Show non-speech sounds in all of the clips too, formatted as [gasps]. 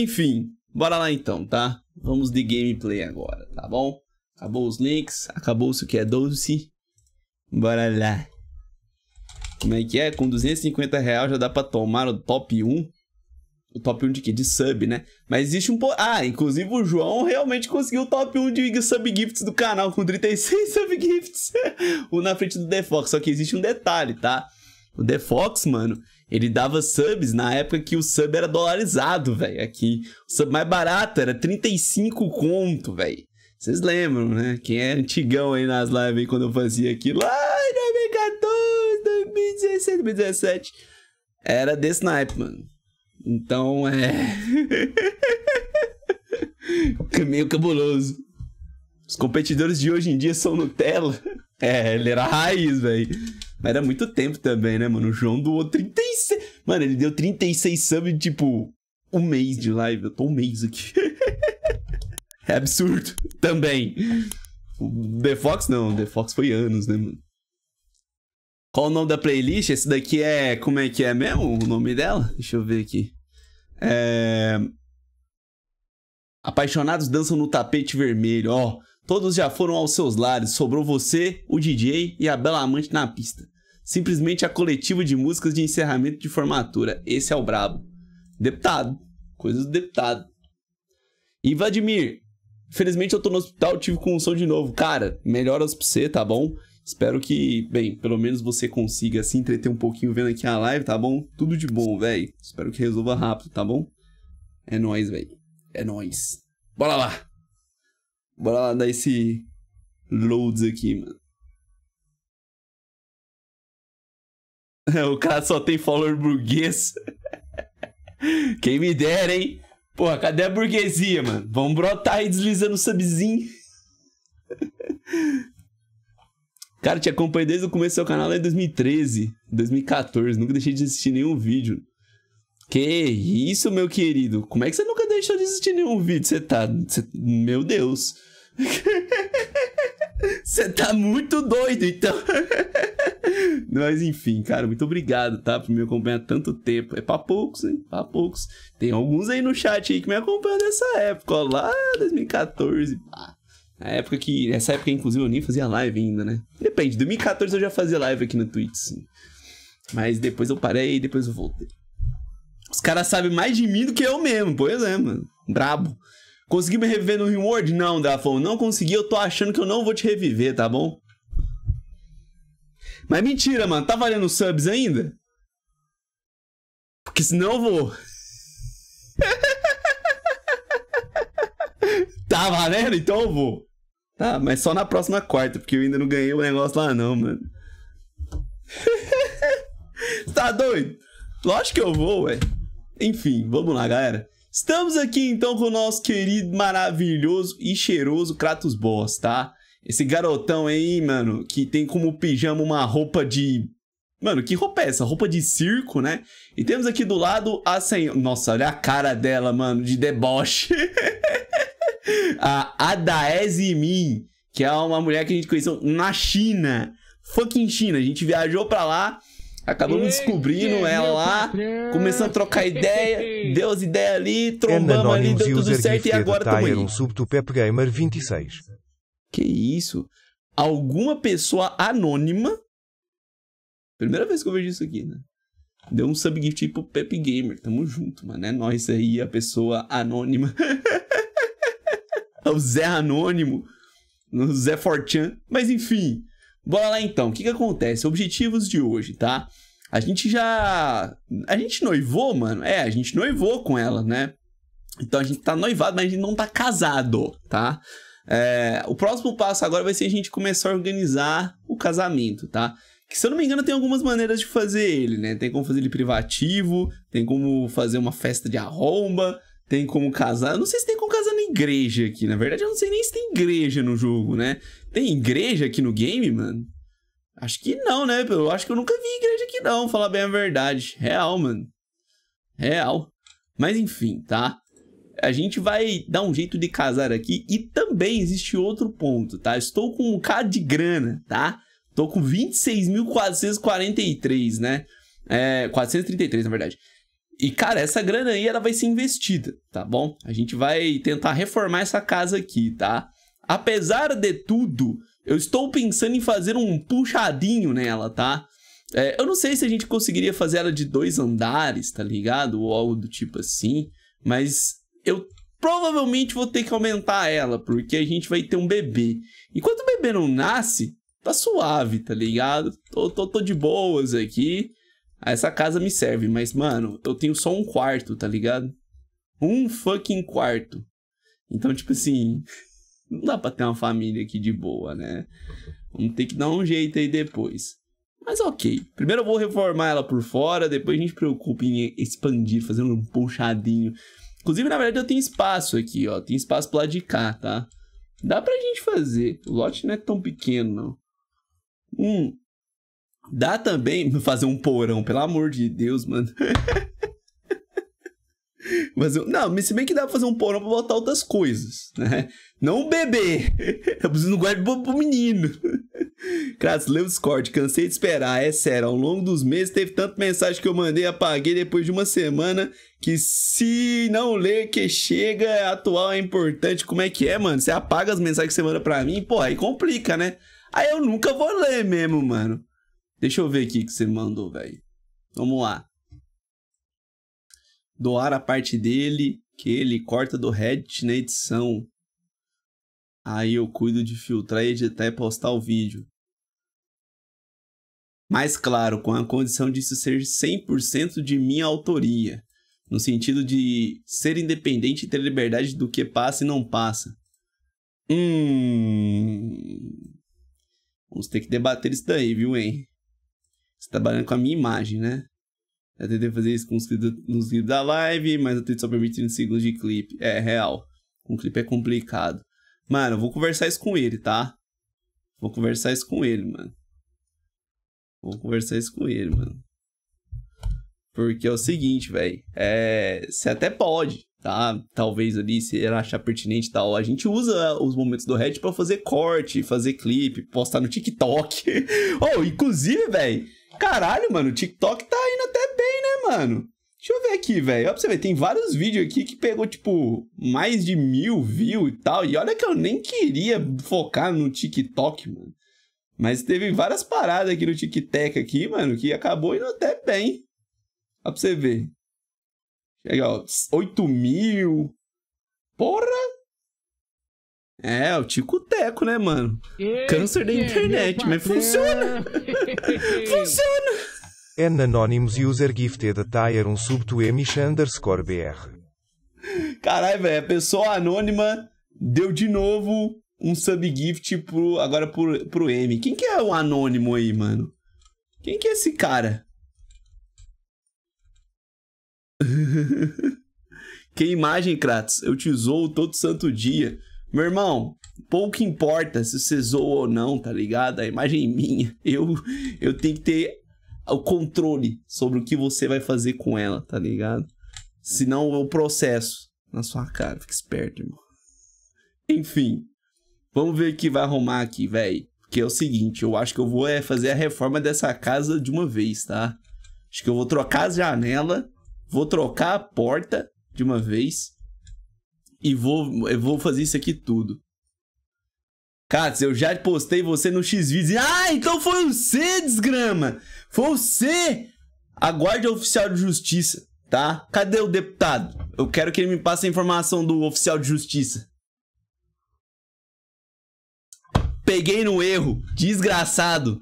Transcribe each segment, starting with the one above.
Enfim, bora lá então, tá? Vamos de gameplay agora, tá bom? Acabou os links, acabou isso que é doce. Bora lá. Como é que é? Com 250 reais já dá pra tomar o top 1. O top 1 de quê? De sub, né? Mas existe um... Po... Ah, inclusive o João realmente conseguiu o top 1 de sub gifts do canal com 36 [laughs] sub gifts. o [laughs] na frente do The Fox. Só que existe um detalhe, tá? O The Fox, mano, ele dava subs na época que o sub era dolarizado, velho. Aqui, o sub mais barato era 35 conto, velho. Vocês lembram, né? Quem é antigão aí nas lives aí, quando eu fazia aquilo lá em 2014, 2016, 2017. Era desse Snipe, mano. Então é. [laughs] meio cabuloso. Os competidores de hoje em dia são Nutella. É, ele era raiz, velho. Mas era muito tempo também, né, mano? O João doou 36. Mano, ele deu 36 subs, tipo, um mês de live. Eu tô um mês aqui. [laughs] é absurdo também. O The Fox não, The Fox foi anos, né, mano? Qual o nome da playlist? Esse daqui é. Como é que é mesmo o nome dela? Deixa eu ver aqui. É. Apaixonados dançam no tapete vermelho, ó. Todos já foram aos seus lares, sobrou você, o DJ e a bela amante na pista. Simplesmente a coletiva de músicas de encerramento de formatura. Esse é o brabo. Deputado. coisas do deputado. E Vladimir, Infelizmente eu tô no hospital, tive convulsão de novo. Cara, melhoras pra você, tá bom? Espero que, bem, pelo menos você consiga se entreter um pouquinho vendo aqui a live, tá bom? Tudo de bom, velho. Espero que resolva rápido, tá bom? É nóis, velho. É nóis. Bora lá! Bora lá dar esse loads aqui, mano. [laughs] o cara só tem follower burguês. [laughs] Quem me dera, hein? Porra, cadê a burguesia, mano? Vamos brotar aí deslizando o subzinho. [laughs] Cara, te acompanho desde o começo do seu canal lá em 2013, 2014. Nunca deixei de assistir nenhum vídeo. Que isso, meu querido? Como é que você nunca deixou de assistir nenhum vídeo? Você tá. Cê... Meu Deus. Você [laughs] tá muito doido, então. [laughs] Mas enfim, cara, muito obrigado, tá? Por me acompanhar tanto tempo. É pra poucos, hein? Pra poucos. Tem alguns aí no chat aí que me acompanham nessa época, ó, lá 2014, pá. Na época que. Nessa época, inclusive, eu nem fazia live ainda, né? Depende, 2014 eu já fazia live aqui no Twitch, sim. Mas depois eu parei e depois eu voltei. Os caras sabem mais de mim do que eu mesmo, pois é, mano. Brabo. Consegui me reviver no Reward Não, ela falou, não consegui, eu tô achando que eu não vou te reviver, tá bom? Mas mentira, mano, tá valendo subs ainda? Porque senão eu vou. [laughs] tá valendo? Então eu vou. Tá, mas só na próxima quarta, porque eu ainda não ganhei o negócio lá não, mano. [laughs] tá doido? Lógico que eu vou, ué. Enfim, vamos lá, galera. Estamos aqui então com o nosso querido, maravilhoso e cheiroso Kratos Boss, tá? Esse garotão aí, mano, que tem como pijama uma roupa de... Mano, que roupa é essa? Roupa de circo, né? E temos aqui do lado a senhora... Nossa, olha a cara dela, mano, de deboche. [laughs] a Adaese Min, que é uma mulher que a gente conheceu na China. Fucking China. A gente viajou pra lá Acabamos descobrindo ela lá, começando a trocar ideia, [laughs] deu as ideias ali, trombamos ali, deu tudo certo e agora também. Tá, um súbito Pep Gamer 26. Que isso? Alguma pessoa anônima. Primeira vez que eu vejo isso aqui, né? Deu um subgift pro Pep Gamer. Tamo junto, mano. É nós aí, a pessoa anônima. [laughs] o Zé Anônimo. O Zé Fortan. Mas enfim. Bora lá então, o que que acontece? Objetivos de hoje, tá? A gente já. A gente noivou, mano? É, a gente noivou com ela, né? Então a gente tá noivado, mas a gente não tá casado, tá? É... O próximo passo agora vai ser a gente começar a organizar o casamento, tá? Que se eu não me engano, tem algumas maneiras de fazer ele, né? Tem como fazer ele privativo, tem como fazer uma festa de arromba, tem como casar. Eu não sei se tem como casar na igreja aqui. Na verdade, eu não sei nem se tem igreja no jogo, né? Tem igreja aqui no game, mano? Acho que não, né? Eu acho que eu nunca vi igreja aqui, não. Falar bem a verdade. Real, mano. Real. Mas enfim, tá? A gente vai dar um jeito de casar aqui. E também existe outro ponto, tá? Estou com um K de grana, tá? Tô com 26.443, né? É, 433, na verdade. E, cara, essa grana aí ela vai ser investida, tá bom? A gente vai tentar reformar essa casa aqui, tá? Apesar de tudo, eu estou pensando em fazer um puxadinho nela, tá? É, eu não sei se a gente conseguiria fazer ela de dois andares, tá ligado? Ou algo do tipo assim. Mas eu provavelmente vou ter que aumentar ela, porque a gente vai ter um bebê. Enquanto o bebê não nasce, tá suave, tá ligado? Tô, tô, tô de boas aqui. Ah, essa casa me serve, mas, mano, eu tenho só um quarto, tá ligado? Um fucking quarto. Então, tipo assim, [laughs] não dá pra ter uma família aqui de boa, né? Vamos ter que dar um jeito aí depois. Mas ok. Primeiro eu vou reformar ela por fora, depois a gente preocupa em expandir, fazendo um puxadinho. Inclusive, na verdade, eu tenho espaço aqui, ó. Tem espaço pro lado de cá, tá? Dá pra gente fazer. O lote não é tão pequeno, não. Um, Dá também pra fazer um porão, pelo amor de Deus, mano. [laughs] Mas eu, não, se bem que dá pra fazer um porão pra botar outras coisas, né? Não um bebê. [laughs] Eu preciso de um guarda-roupa pro menino. [laughs] Kratos, leu o Discord. Cansei de esperar, é sério. Ao longo dos meses teve tanta mensagem que eu mandei apaguei depois de uma semana que se não ler que chega, é atual é importante. Como é que é, mano? Você apaga as mensagens que você manda pra mim, pô, aí complica, né? Aí eu nunca vou ler mesmo, mano. Deixa eu ver aqui que você mandou, velho. Vamos lá. Doar a parte dele que ele corta do Reddit na edição. Aí eu cuido de filtrar, editar e postar o vídeo. Mas claro, com a condição disso ser 100% de minha autoria, no sentido de ser independente e ter liberdade do que passa e não passa. Hum. Vamos ter que debater isso daí, viu, hein? Você tá trabalhando com a minha imagem, né? Eu tentei fazer isso com os nos da live, mas eu tenho só permite 30 segundos de clipe. É, real. Um clipe é complicado. Mano, eu vou conversar isso com ele, tá? Vou conversar isso com ele, mano. Vou conversar isso com ele, mano. Porque é o seguinte, velho. É... Você até pode, tá? Talvez ali, se ela achar pertinente e tal. A gente usa os momentos do Red para fazer corte, fazer clipe, postar no TikTok. oh, [laughs] inclusive, velho. Caralho, mano, o TikTok tá indo até bem, né, mano? Deixa eu ver aqui, velho. Olha pra você ver, tem vários vídeos aqui que pegou, tipo, mais de mil views e tal. E olha que eu nem queria focar no TikTok, mano. Mas teve várias paradas aqui no TikTok aqui, mano, que acabou indo até bem. Olha pra você ver. Chega, ó, 8 mil. Porra! É, o tico-teco, né, mano? Câncer da internet, mas funciona! [laughs] funciona! N anonymous user gifted Attire um sub to emish underscore br. Caralho, velho, a pessoa anônima deu de novo um sub-gift pro, agora pro, pro M. Quem que é o anônimo aí, mano? Quem que é esse cara? [laughs] que imagem, Kratos. Eu te zoo todo santo dia. Meu irmão, pouco importa se você zoa ou não, tá ligado? A imagem é minha. [laughs] Eu, eu tenho que ter o controle sobre o que você vai fazer com ela, tá ligado? Senão o é processo na sua cara. Fica esperto, irmão. Enfim, vamos ver o que vai arrumar aqui, velho. Que é o seguinte, eu acho que eu vou é fazer a reforma dessa casa de uma vez, tá? Acho que eu vou trocar a janela, vou trocar a porta de uma vez e vou, eu vou fazer isso aqui tudo. Katz, eu já postei você no Xvideos. Ah, então foi você, desgrama! Foi você! A Guarda Oficial de Justiça, tá? Cadê o deputado? Eu quero que ele me passe a informação do oficial de justiça. Peguei no erro, desgraçado.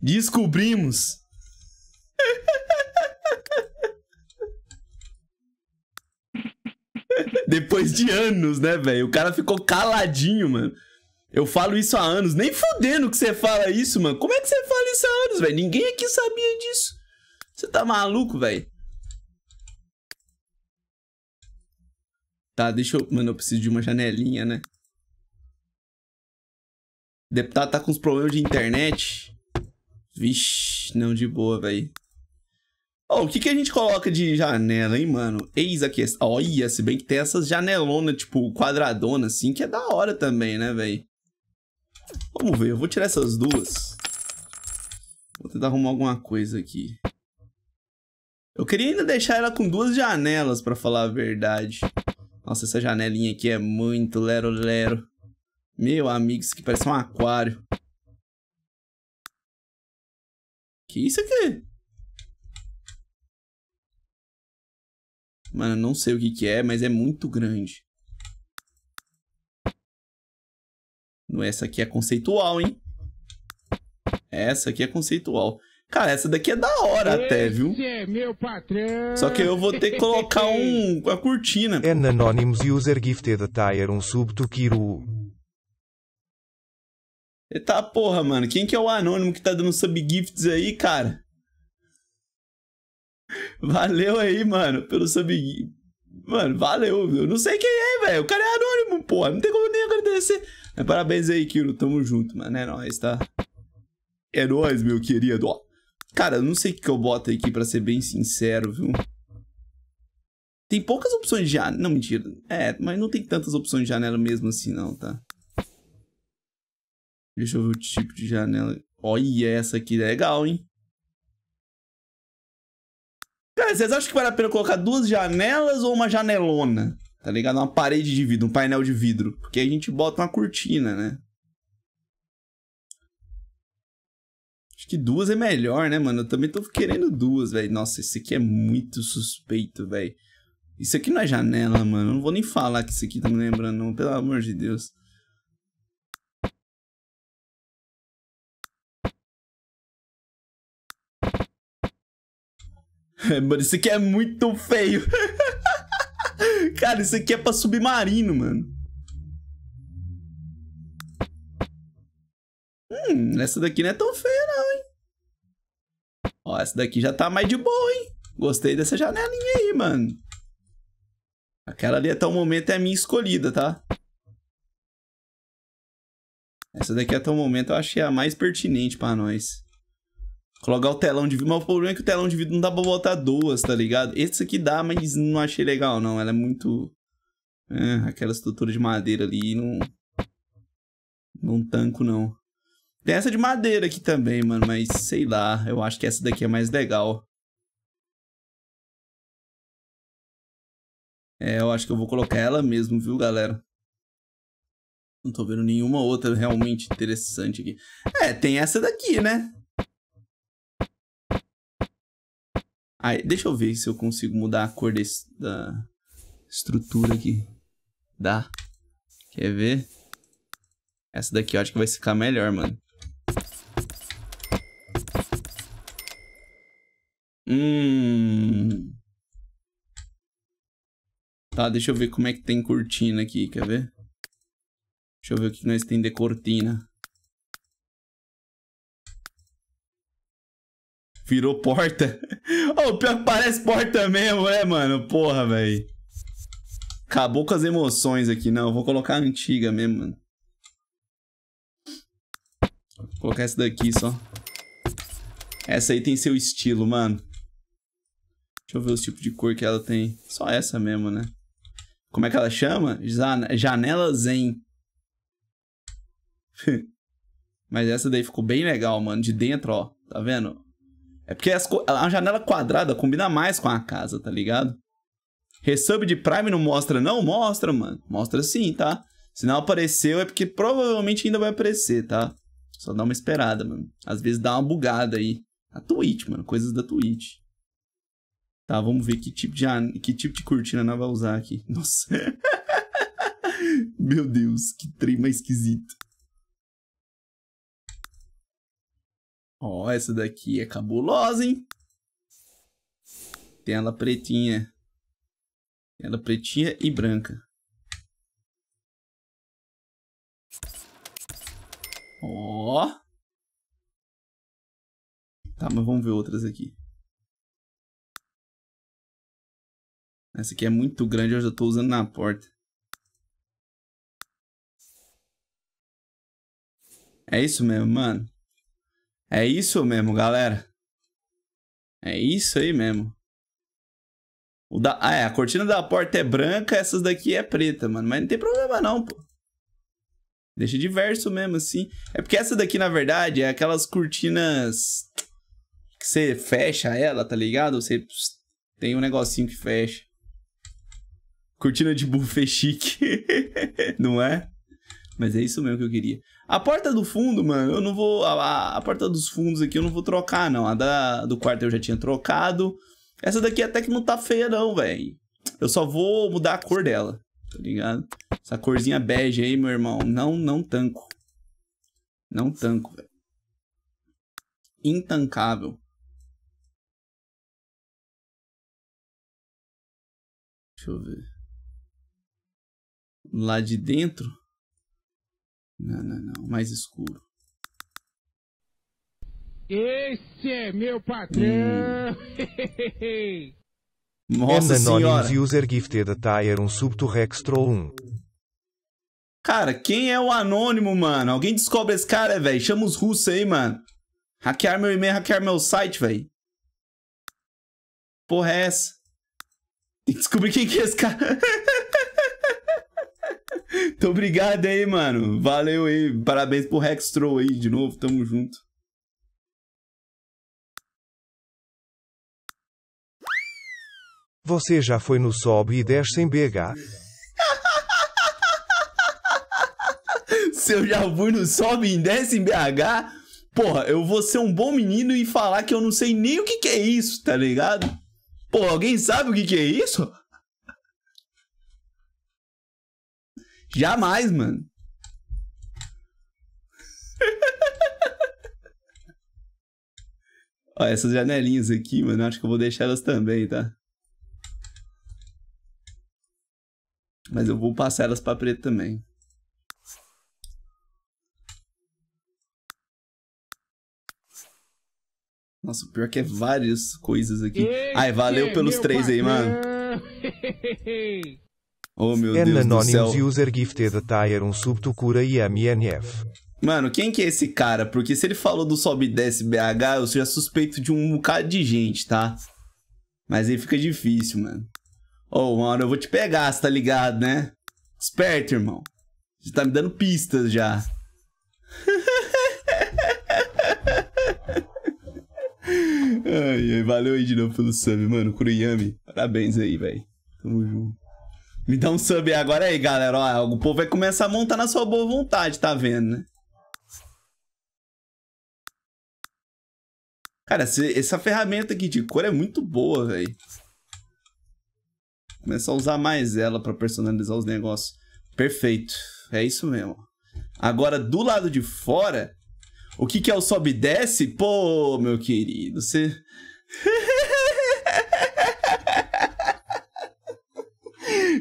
Descobrimos. [laughs] Depois de anos, né, velho? O cara ficou caladinho, mano. Eu falo isso há anos. Nem fudendo que você fala isso, mano. Como é que você fala isso há anos, velho? Ninguém aqui sabia disso. Você tá maluco, velho? Tá, deixa eu... Mano, eu preciso de uma janelinha, né? O deputado tá com uns problemas de internet. Vixe, não, de boa, velho. Oh, o que, que a gente coloca de janela, hein, mano? Eis a questão. Olha, se bem que tem essas janelonas, tipo, quadradona, assim, que é da hora também, né, velho? Vamos ver, eu vou tirar essas duas. Vou tentar arrumar alguma coisa aqui. Eu queria ainda deixar ela com duas janelas, pra falar a verdade. Nossa, essa janelinha aqui é muito lero-lero. Meu amigo, isso aqui parece um aquário. Que isso aqui? Mano, não sei o que que é, mas é muito grande. Essa aqui é conceitual, hein? Essa aqui é conceitual. Cara, essa daqui é da hora Esse até, viu? É Só que eu vou ter que colocar [laughs] um, a cortina. An anonymous user gifted attire um sub to Kiru. Eita porra, mano. Quem que é o anônimo que tá dando sub gifts aí, cara? Valeu aí, mano, pelo sub. Mano, valeu. Eu não sei quem é, velho. O cara é anônimo, porra. Não tem como nem agradecer. Mas parabéns aí, Kiro. Tamo junto, mano. É nóis, tá? É nóis, meu querido. Ó. Cara, eu não sei o que eu boto aqui, pra ser bem sincero, viu? Tem poucas opções de janela. Não, mentira. É, mas não tem tantas opções de janela mesmo assim, não, tá? Deixa eu ver o tipo de janela. Olha, essa aqui é legal, hein? Cara, vocês acham que vale a pena colocar duas janelas ou uma janelona? Tá ligado? Uma parede de vidro, um painel de vidro. Porque a gente bota uma cortina, né? Acho que duas é melhor, né, mano? Eu também tô querendo duas, velho. Nossa, esse aqui é muito suspeito, velho. Isso aqui não é janela, mano. Eu não vou nem falar que isso aqui tá me lembrando, não. Pelo amor de Deus. [laughs] mano, isso aqui é muito feio. [laughs] Cara, isso aqui é pra submarino, mano. Hum, essa daqui não é tão feia não, hein? Ó, essa daqui já tá mais de boa, hein? Gostei dessa janelinha aí, mano. Aquela ali até o momento é a minha escolhida, tá? Essa daqui até o momento eu achei a mais pertinente pra nós. Colocar o telão de vidro. Mas o problema é que o telão de vidro não dá pra botar duas, tá ligado? Esse aqui dá, mas não achei legal, não. Ela é muito. É, aquela estrutura de madeira ali não. Não tanco, não. Tem essa de madeira aqui também, mano, mas sei lá. Eu acho que essa daqui é mais legal. É, eu acho que eu vou colocar ela mesmo, viu, galera? Não tô vendo nenhuma outra realmente interessante aqui. É, tem essa daqui, né? Aí, deixa eu ver se eu consigo mudar a cor desse, da estrutura aqui. Dá. Quer ver? Essa daqui eu acho que vai ficar melhor, mano. Hum. Tá, deixa eu ver como é que tem cortina aqui, quer ver? Deixa eu ver o que nós tem de cortina. Virou porta. Ô, oh, pior que parece porta mesmo, é, mano? Porra, velho. Acabou com as emoções aqui. Não, vou colocar a antiga mesmo, mano. Vou colocar essa daqui só. Essa aí tem seu estilo, mano. Deixa eu ver os tipos de cor que ela tem. Só essa mesmo, né? Como é que ela chama? Janela Zen. [laughs] Mas essa daí ficou bem legal, mano. De dentro, ó. Tá vendo? É porque as, a janela quadrada combina mais com a casa, tá ligado? Resub de Prime não mostra, não? Mostra, mano. Mostra sim, tá? Se não apareceu, é porque provavelmente ainda vai aparecer, tá? Só dá uma esperada, mano. Às vezes dá uma bugada aí. A Twitch, mano. Coisas da Twitch. Tá, vamos ver que tipo de, que tipo de cortina nós vai usar aqui. [laughs] Nossa. [laughs] Meu Deus, que trem mais esquisito. Ó, oh, essa daqui é cabulosa, hein? Tem ela pretinha. ela pretinha e branca. Ó. Oh. Tá, mas vamos ver outras aqui. Essa aqui é muito grande, eu já tô usando na porta. É isso mesmo, mano. É isso mesmo, galera. É isso aí mesmo. O da... Ah, é, a cortina da porta é branca, essas daqui é preta, mano. Mas não tem problema não, pô. Deixa diverso mesmo, assim. É porque essa daqui, na verdade, é aquelas cortinas que você fecha ela, tá ligado? Você tem um negocinho que fecha. Cortina de buffet chique, [laughs] não é? Mas é isso mesmo que eu queria. A porta do fundo, mano, eu não vou. A, a, porta dos fundos aqui eu não vou trocar, não. A da, do quarto eu já tinha trocado. Essa daqui até que não tá feia, não, velho. Eu só vou mudar a cor dela, tá ligado? Essa corzinha bege aí, meu irmão. Não, não tanco. Não tanco, velho. Intancável. Deixa eu ver. Lá de dentro. Não, não, não. Mais escuro. Esse é meu patrão! Hum. Nossa And senhora! user gifted attire um 1. Cara, quem é o anônimo, mano? Alguém descobre esse cara, é, velho. Chama os russos aí, mano. Hackear meu e-mail, hackear meu site, velho. Porra é essa? [laughs] Descobri quem que é esse cara. [laughs] Então, obrigado aí, mano. Valeu aí. Parabéns pro Rextro aí de novo. Tamo junto. Você já foi no Sobe e Desce em BH? [laughs] Se eu já fui no Sobe e Desce em BH, porra, eu vou ser um bom menino e falar que eu não sei nem o que, que é isso, tá ligado? Pô, alguém sabe o que, que é isso? Jamais, mano. Ó, essas janelinhas aqui, mano, acho que eu vou deixar elas também, tá? Mas eu vou passar elas pra preto também. Nossa, o pior que é várias coisas aqui. Ai, valeu pelos três aí, mano. [laughs] Oh meu N Deus Anonymous do céu. User Gifted Attire um subtocura e MNF. Mano, quem que é esse cara? Porque se ele falou do Sobe e Desce BH, eu já suspeito de um bocado de gente, tá? Mas aí fica difícil, mano. Ô, oh, mano, eu vou te pegar, você tá ligado, né? Esperto, irmão. Você tá me dando pistas já. [laughs] ai, ai, valeu aí de novo pelo sub, mano. Kuruyami, parabéns aí, velho. Tamo junto. Me dá um sub agora aí, galera. Ó, o povo vai começar a montar na sua boa vontade, tá vendo, né? Cara, essa ferramenta aqui de cor é muito boa, velho. Começar a usar mais ela pra personalizar os negócios. Perfeito. É isso mesmo. Agora, do lado de fora, o que que é o sobe e desce? Pô, meu querido, você... [laughs]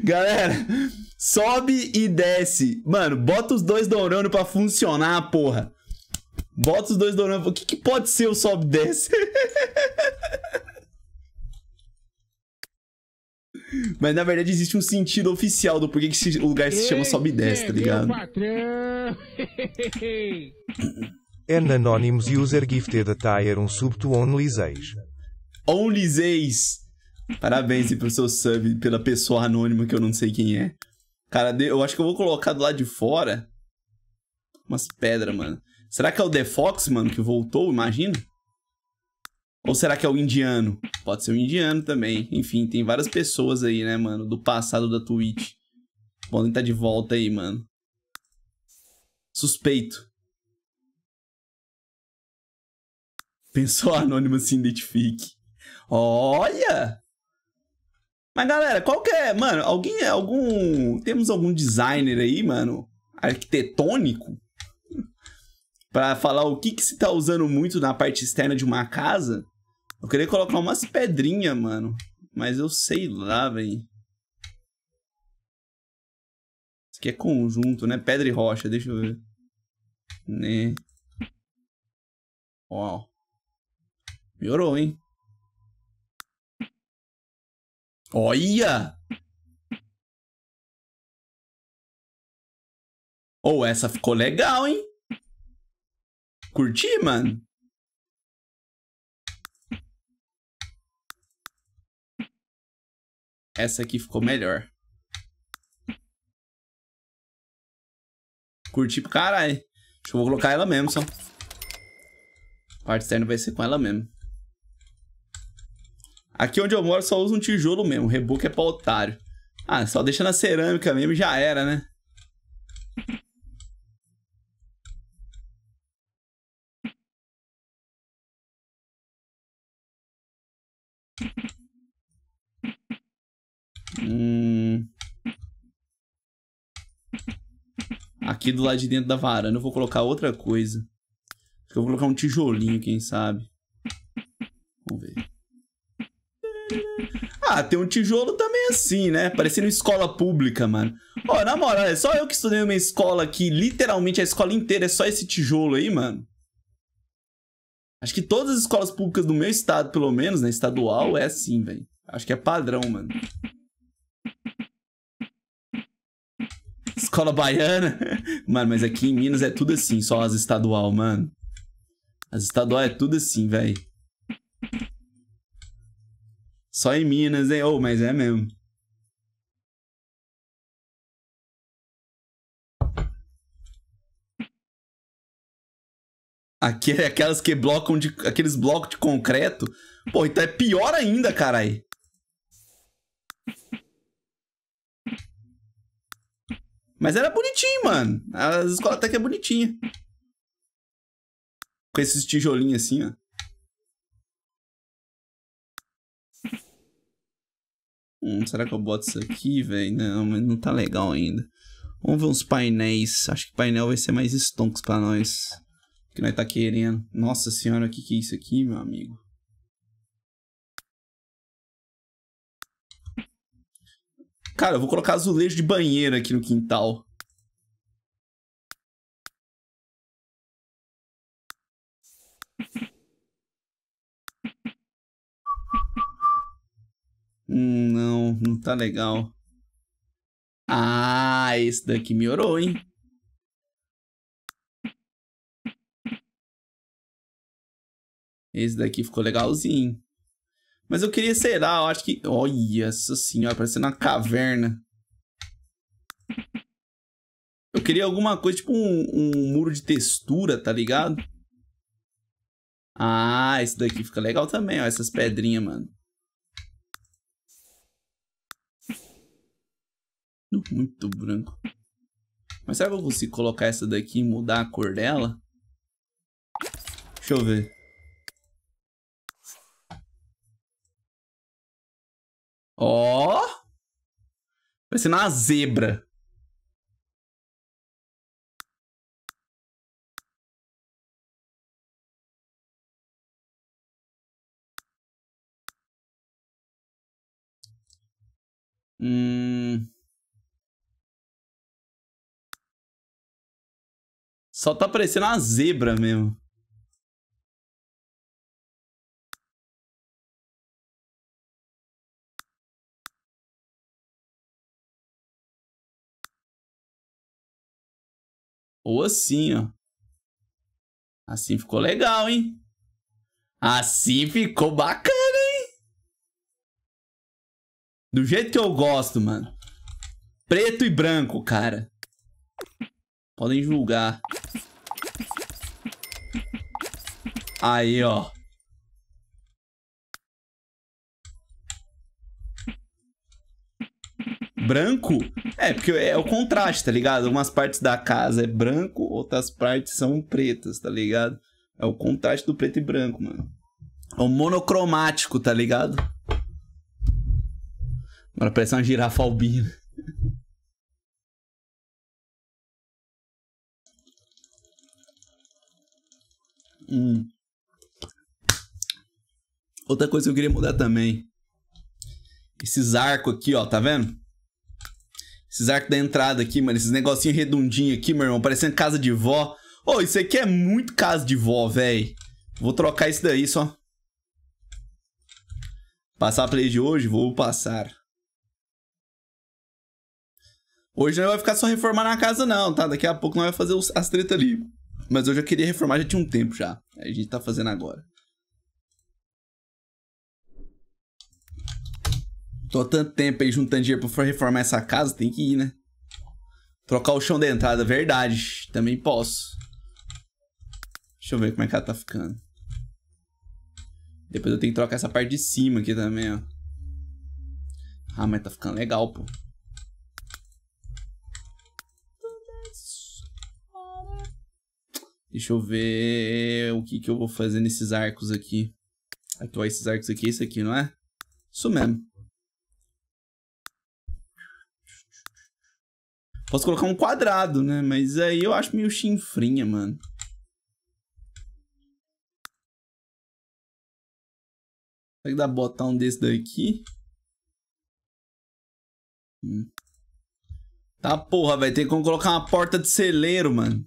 Galera, sobe e desce. Mano, bota os dois dourando pra funcionar, porra. Bota os dois dourando. O que, que pode ser o sobe e desce? [laughs] Mas na verdade existe um sentido oficial do porquê que esse lugar se chama sobe e desce, tá ligado? An anonymous user gifted a um sub only 6. Only 6. Parabéns aí pro seu sub, pela pessoa anônima que eu não sei quem é. Cara, eu acho que eu vou colocar do lado de fora umas pedras, mano. Será que é o The Fox, mano, que voltou, imagina? Ou será que é o indiano? Pode ser o indiano também. Enfim, tem várias pessoas aí, né, mano, do passado da Twitch. Podem estar tá de volta aí, mano. Suspeito. Pensou anônimo se identifique. Olha! Mas galera, qual que é, mano, alguém, algum, temos algum designer aí, mano, arquitetônico? [laughs] para falar o que que se tá usando muito na parte externa de uma casa? Eu queria colocar umas pedrinhas, mano, mas eu sei lá, velho. Isso aqui é conjunto, né? Pedra e rocha, deixa eu ver. Né. Uau. Melhorou, hein? Olha! Ou oh, essa ficou legal, hein? Curti, mano? Essa aqui ficou melhor. Curti pro caralho. Acho que eu vou colocar ela mesmo, só. A parte externa vai ser com ela mesmo. Aqui onde eu moro só usa um tijolo mesmo. O reboco é pra otário. Ah, só deixa na cerâmica mesmo e já era, né? Hum... Aqui do lado de dentro da varanda eu vou colocar outra coisa. Eu vou colocar um tijolinho, quem sabe. Ah, tem um tijolo também assim, né? Parecendo escola pública, mano. Ó, na moral, é só eu que estudei numa escola que literalmente a escola inteira é só esse tijolo aí, mano. Acho que todas as escolas públicas do meu estado, pelo menos, né? Estadual, é assim, velho. Acho que é padrão, mano. Escola baiana. [laughs] Mano, mas aqui em Minas é tudo assim, só as estadual, mano. As estadual é tudo assim, velho. Só em Minas, hein? Oh, mas é mesmo. Aqui é aquelas que blocam de. aqueles blocos de concreto. Pô, então é pior ainda, carai. Mas era bonitinho, mano. A escola até que é bonitinha. Com esses tijolinhos assim, ó. Hum, será que eu boto isso aqui, velho? Não, mas não tá legal ainda. Vamos ver uns painéis. Acho que painel vai ser mais stonks pra nós. Que nós tá querendo. Nossa senhora, o que que é isso aqui, meu amigo? Cara, eu vou colocar azulejo de banheiro aqui no quintal. Hum, não, não tá legal. Ah, esse daqui melhorou, hein? Esse daqui ficou legalzinho. Mas eu queria, sei lá, eu acho que... Olha, essa senhora, parecendo uma caverna. Eu queria alguma coisa, tipo um, um, muro de textura, tá ligado? Ah, esse daqui fica legal também, ó. Essas pedrinhas, mano. [laughs] Muito branco. Mas será que eu consigo colocar essa daqui e mudar a cor dela? Deixa eu ver. Ó! Oh! ser uma zebra. Hum... Só tá parecendo uma zebra mesmo. Ou assim, ó. Assim ficou legal, hein? Assim ficou bacana, hein? Do jeito que eu gosto, mano. Preto e branco, cara. Podem julgar. Aí, ó. Branco? É, porque é o contraste, tá ligado? umas partes da casa é branco, outras partes são pretas, tá ligado? É o contraste do preto e branco, mano. É o monocromático, tá ligado? Agora parece uma girafa albina. Hum. Outra coisa que eu queria mudar também. Esses arcos aqui, ó, tá vendo? Esses arcos da entrada aqui, mano. Esses negocinho redondinhos aqui, meu irmão. Parecendo casa de vó. Ô, oh, isso aqui é muito casa de vó, velho. Vou trocar isso daí só. Passar a play de hoje? Vou passar. Hoje não vai ficar só reformar na casa, não, tá? Daqui a pouco nós vai fazer as tretas ali. Mas eu já queria reformar, já tinha um tempo já. É, a gente tá fazendo agora. Tô tanto tempo aí juntando dinheiro pra reformar essa casa, tem que ir, né? Trocar o chão da entrada, verdade. Também posso. Deixa eu ver como é que ela tá ficando. Depois eu tenho que trocar essa parte de cima aqui também, ó. Ah, mas tá ficando legal, pô. Deixa eu ver o que, que eu vou fazer nesses arcos aqui. Atuar esses arcos aqui, esse aqui, não é? Isso mesmo. Posso colocar um quadrado, né? Mas aí eu acho meio chinfrinha, mano. Será que dá botar um desse daqui? Hum. Tá porra, vai ter como colocar uma porta de celeiro, mano.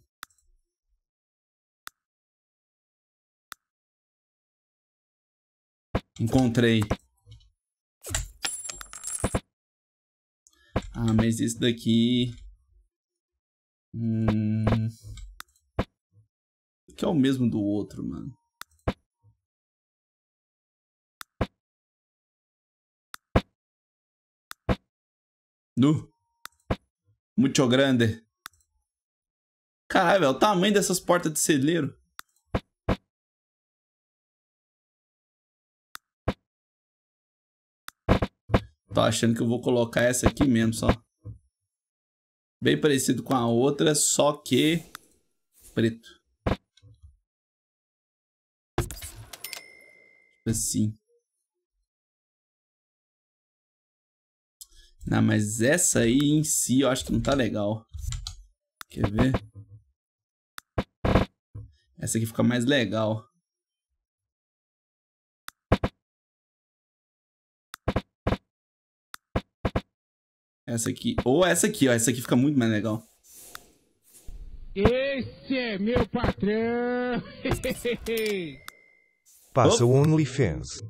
Encontrei. Ah, mas isso daqui... Hum... Que é o mesmo do outro, mano. Nu. Muito grande. Caralho, velho, o tamanho dessas portas de celeiro. Tô achando que eu vou colocar essa aqui mesmo, só. Bem parecido com a outra, só que preto. Assim. Não, mas essa aí em si eu acho que não tá legal. Quer ver? Essa aqui fica mais legal. Essa aqui. Ou essa aqui, ó. Essa aqui fica muito mais legal. Esse é meu patrão! [laughs] Passa o OnlyFans.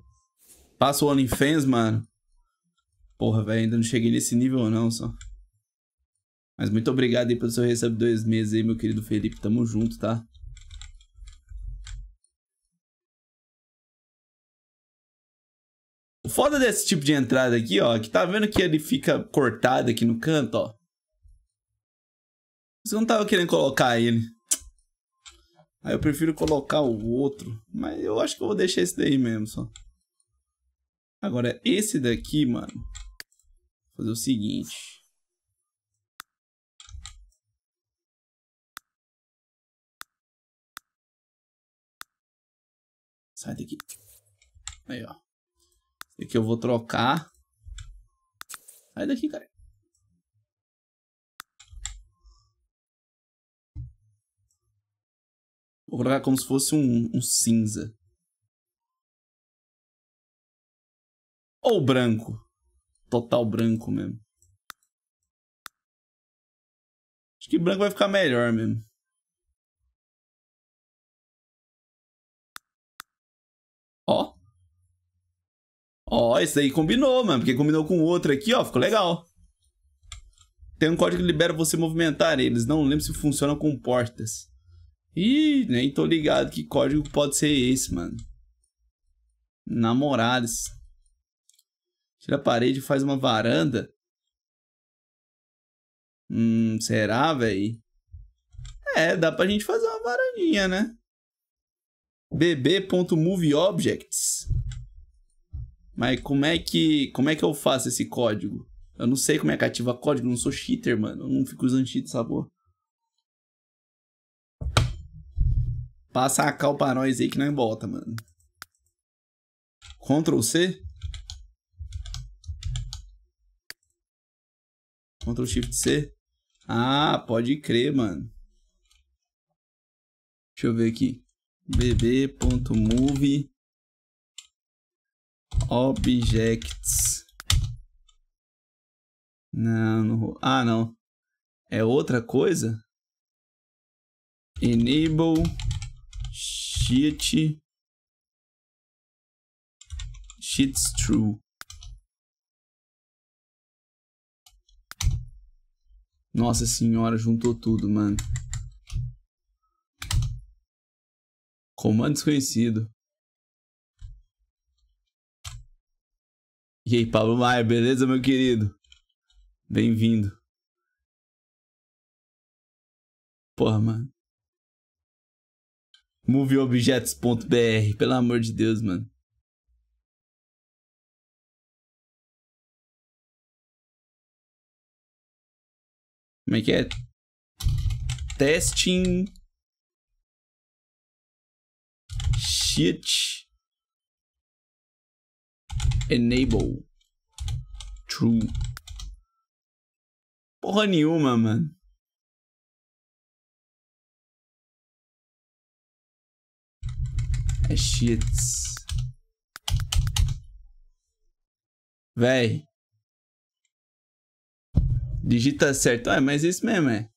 Passa o OnlyFans, mano. Porra, velho, ainda não cheguei nesse nível não, só. Mas muito obrigado aí pelo seu recebe dois meses aí, meu querido Felipe. Tamo junto, tá? foda desse tipo de entrada aqui, ó, que tá vendo que ele fica cortado aqui no canto, ó. Você não tava querendo colocar ele. Aí eu prefiro colocar o outro. Mas eu acho que eu vou deixar esse daí mesmo, só. Agora, esse daqui, mano. Vou fazer o seguinte. Sai daqui. Aí, ó que eu vou trocar. Sai daqui, cara. Vou colocar como se fosse um, um cinza. Ou branco. Total branco mesmo. Acho que branco vai ficar melhor mesmo. Ó. Ó, esse aí combinou, mano, porque combinou com o outro aqui, ó, ficou legal. Tem um código que libera você movimentar né? eles, não lembro se funciona com portas. Ih, nem tô ligado que código pode ser esse, mano. Namorados. Tira a parede e faz uma varanda. Hum, será, velho? É, dá pra gente fazer uma varandinha, né? bb.movieobjects. Mas como é que como é que eu faço esse código? Eu não sei como é que ativa código, eu não sou cheater, mano. Eu não fico usando cheat, sabor. Passa a cal pra nós aí que nós volta, mano. Ctrl C? Ctrl Shift C? Ah, pode crer, mano. Deixa eu ver aqui. bb.move Objects. Não, não. Ah, não. É outra coisa? Enable sheet sheets true. Nossa senhora, juntou tudo, mano. Comando desconhecido. E aí, Pablo Maia, beleza, meu querido? Bem-vindo. Porra, mano. Moveobjetos.br, pelo amor de Deus, mano. Como é que é? Testing. Shit. Enable. True. Porra nenhuma, mano. É shit. Véi. Digita certo. É, mas é isso mesmo, é.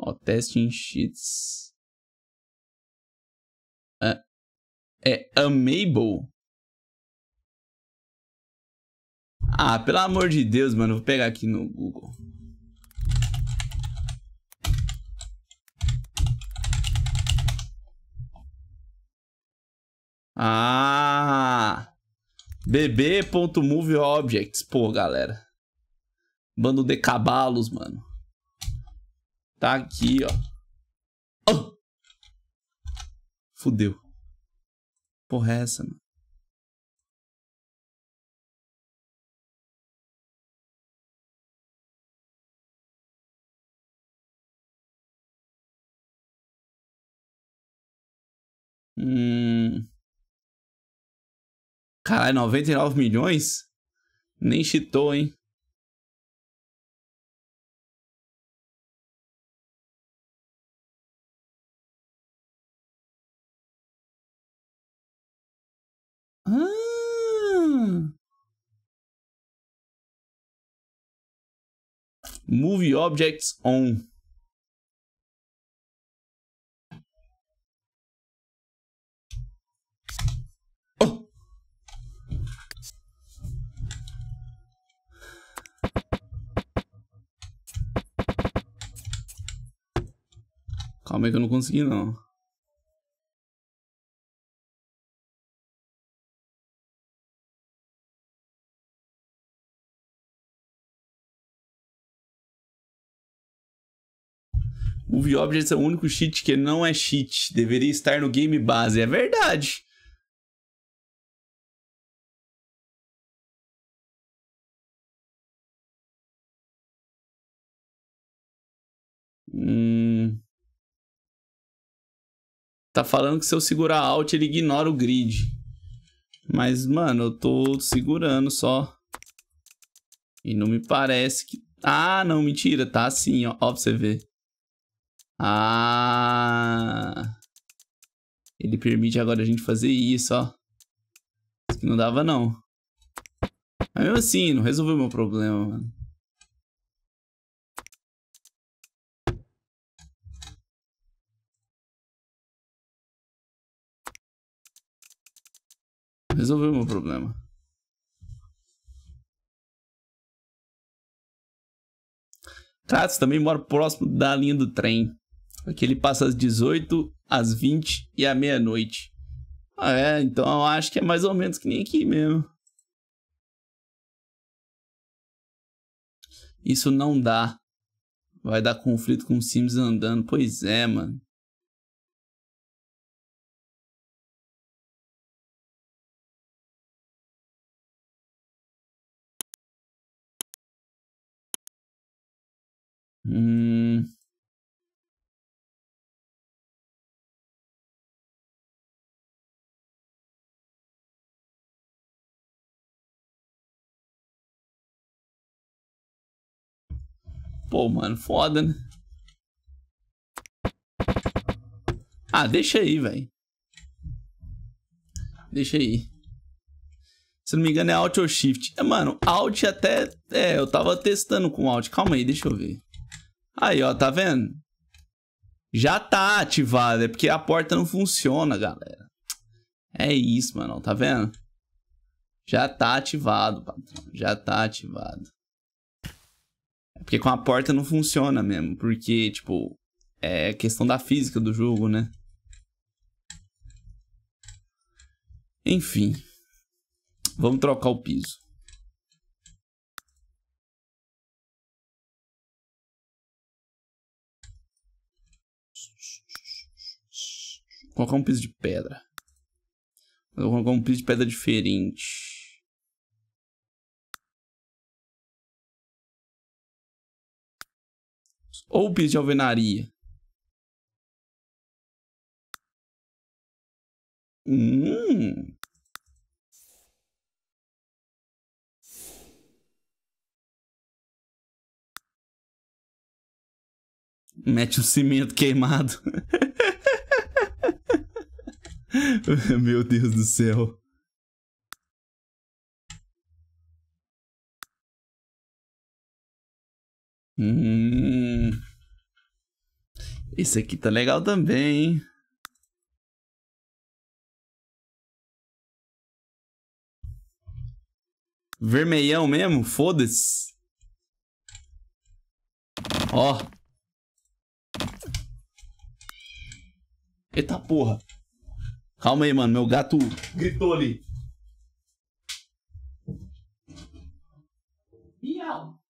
Ó, teste em cheats. É Amable? Ah, pelo amor de Deus, mano. Vou pegar aqui no Google. Ah! bb.moveObjects. Pô, galera. Bando de cabalos, mano. Tá aqui, ó. Oh! Fudeu porra é essa, mano? Hum... Caralho, 99 milhões? Nem chitou, hein? Ah! Move objects on. Oh! Calma aí que eu não consegui não. O V-Objects é o único cheat que não é cheat. Deveria estar no game base. É verdade. Hum... Tá falando que se eu segurar Alt, ele ignora o grid. Mas, mano, eu tô segurando só. E não me parece que... Ah, não, mentira. Tá assim, ó. Ó pra você ver. Ah. Ele permite agora a gente fazer isso, ó. Isso que não dava, não. Mas mesmo assim, não resolveu meu problema, mano. Resolveu meu problema. Kratos tá, também mora próximo da linha do trem. É que ele passa às 18, às 20 e à meia-noite. Ah, é, então eu acho que é mais ou menos que nem aqui mesmo. Isso não dá. Vai dar conflito com o Sims andando. Pois é, mano. Hum. Pô, mano, foda, né? Ah, deixa aí, velho. Deixa aí. Se não me engano é Alt ou Shift. É, mano, Alt até... É, eu tava testando com Alt. Calma aí, deixa eu ver. Aí, ó, tá vendo? Já tá ativado. É porque a porta não funciona, galera. É isso, mano. Tá vendo? Já tá ativado, patrão. Já tá ativado. Porque com a porta não funciona mesmo. Porque, tipo, é questão da física do jogo, né? Enfim. Vamos trocar o piso. Vou colocar um piso de pedra. Vou colocar um piso de pedra diferente. ou piso de alvenaria? Hum. Mete um cimento queimado. [laughs] Meu Deus do céu. Hum. Esse aqui tá legal também, hein? Vermelhão mesmo? Foda-se. Ó. Eita porra. Calma aí, mano. Meu gato gritou ali. Miau.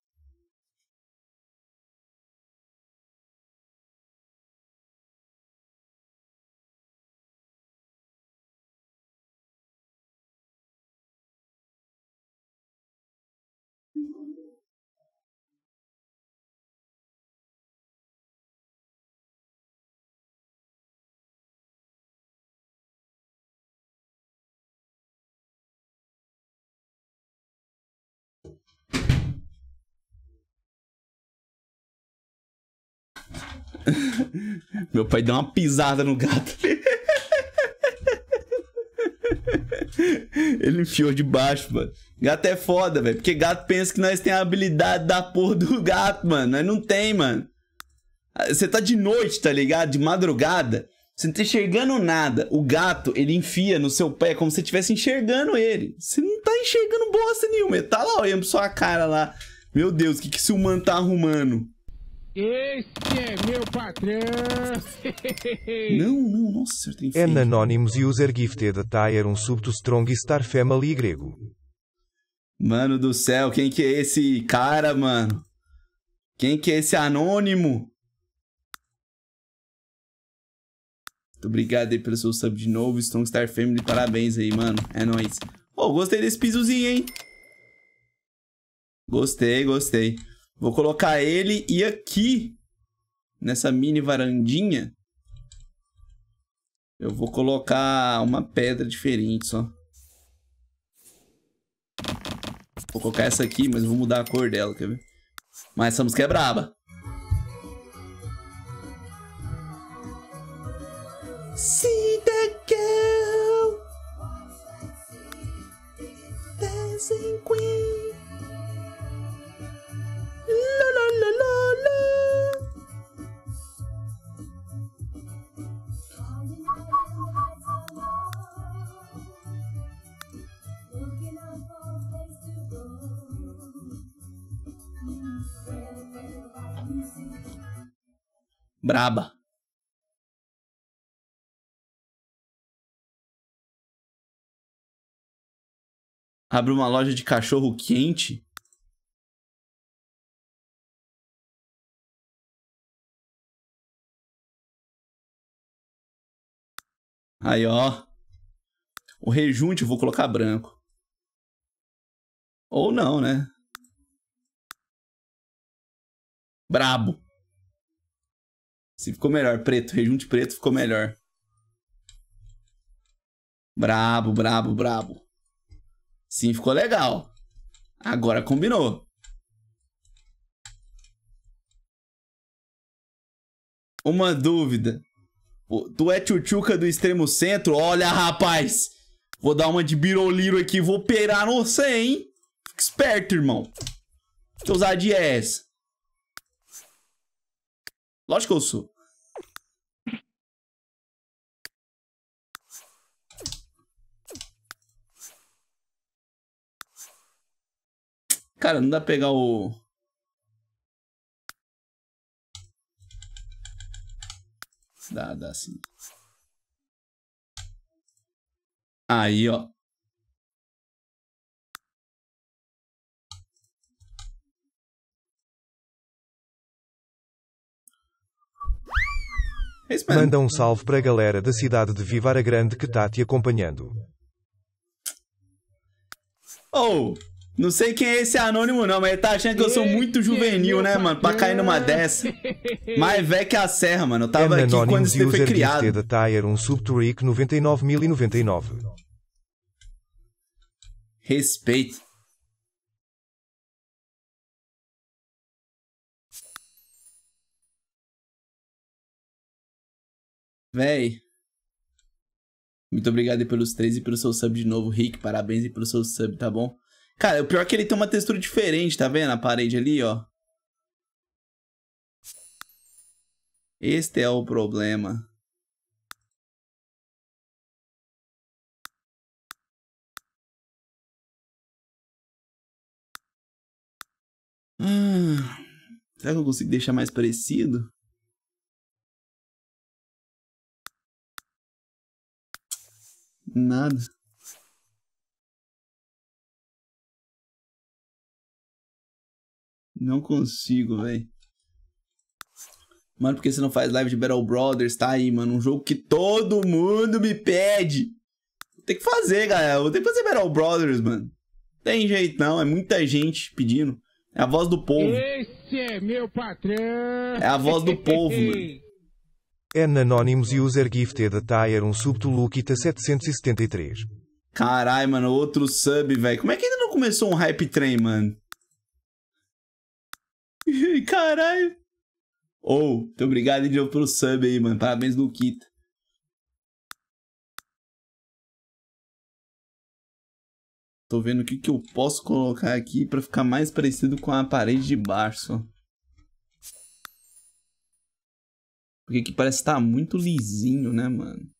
[laughs] Meu pai deu uma pisada no gato. [laughs] Ele enfiou de baixo, mano. Gato é foda, velho. Porque gato pensa que nós tem a habilidade da porra do gato, mano. Nós não tem, mano. Ah, você tá de noite, tá ligado? De madrugada. Você não tá enxergando nada. O gato, ele enfia no seu pé como se estivesse enxergando ele. Você não tá enxergando bosta nenhuma. Ele tá lá olhando pra sua cara lá. Meu Deus, o que, que esse humano tá arrumando? Esse é meu patrão! não, não, nossa, tem feio. An anonymous user gifted um strong star family grego. Mano do céu, quem que é esse cara, mano? Quem que é esse anônimo? Muito obrigado aí pelo seu sub de novo, Strong Star Family, parabéns aí, mano. É nóis. Pô, oh, gostei desse pisozinho, hein? Gostei, gostei. Vou colocar ele e aqui, nessa mini varandinha, eu vou colocar uma pedra diferente só. Vou colocar essa aqui, mas vou mudar a cor dela, quer ver? Mas essa música é braba. See the girl Dancing queen braba. Abre uma loja de cachorro quente. Aí, ó. O rejunte eu vou colocar branco. Ou não, né? Brabo. Se ficou melhor, preto. Rejunte preto ficou melhor. Brabo, brabo, brabo. Sim, ficou legal. Agora combinou. Uma dúvida. Tu é tchutchuca do extremo centro? Olha, rapaz. Vou dar uma de biroliro aqui. Vou operar no você, hein? Fica esperto, irmão. Que ousadia é essa? Lógico que eu sou. Cara, não dá pra pegar o... Dá, dá sim. Aí, ó. É Manda um salve para a galera da cidade de Vivara Grande que tá te acompanhando. Oh! Não sei quem é esse anônimo, não, mas ele tá achando que eu sou muito juvenil, né, mano? Pra cair numa dessa. [laughs] Mais velho que a serra, mano. Eu tava é, aqui quando isso foi criado. da Tire, tá? um 99099. Respeito. Véi. Muito obrigado pelos três e pelo seu sub de novo, Rick. Parabéns e pelo seu sub, tá bom? Cara, o pior é que ele tem uma textura diferente, tá vendo? A parede ali, ó. Este é o problema. Hum, será que eu consigo deixar mais parecido? Nada. Não consigo, velho. Mano, por que você não faz live de Battle Brothers? Tá aí, mano. Um jogo que todo mundo me pede. Vou ter que fazer, galera. Vou ter que fazer Battle Brothers, mano. Tem jeito não, é muita gente pedindo. É a voz do povo. Esse é meu patrão. É a voz do povo, mano. [laughs] N Anonymous User Gifted a Tire um Subtolukita 773. Caralho, mano, outro sub, velho. Como é que ainda não começou um hype train, mano? Ai, caralho. Ou, oh, muito obrigado de novo pelo sub aí, mano. Parabéns, Luquita. Tô vendo o que, que eu posso colocar aqui pra ficar mais parecido com a parede de baixo. Porque aqui parece estar tá muito lisinho, né, mano?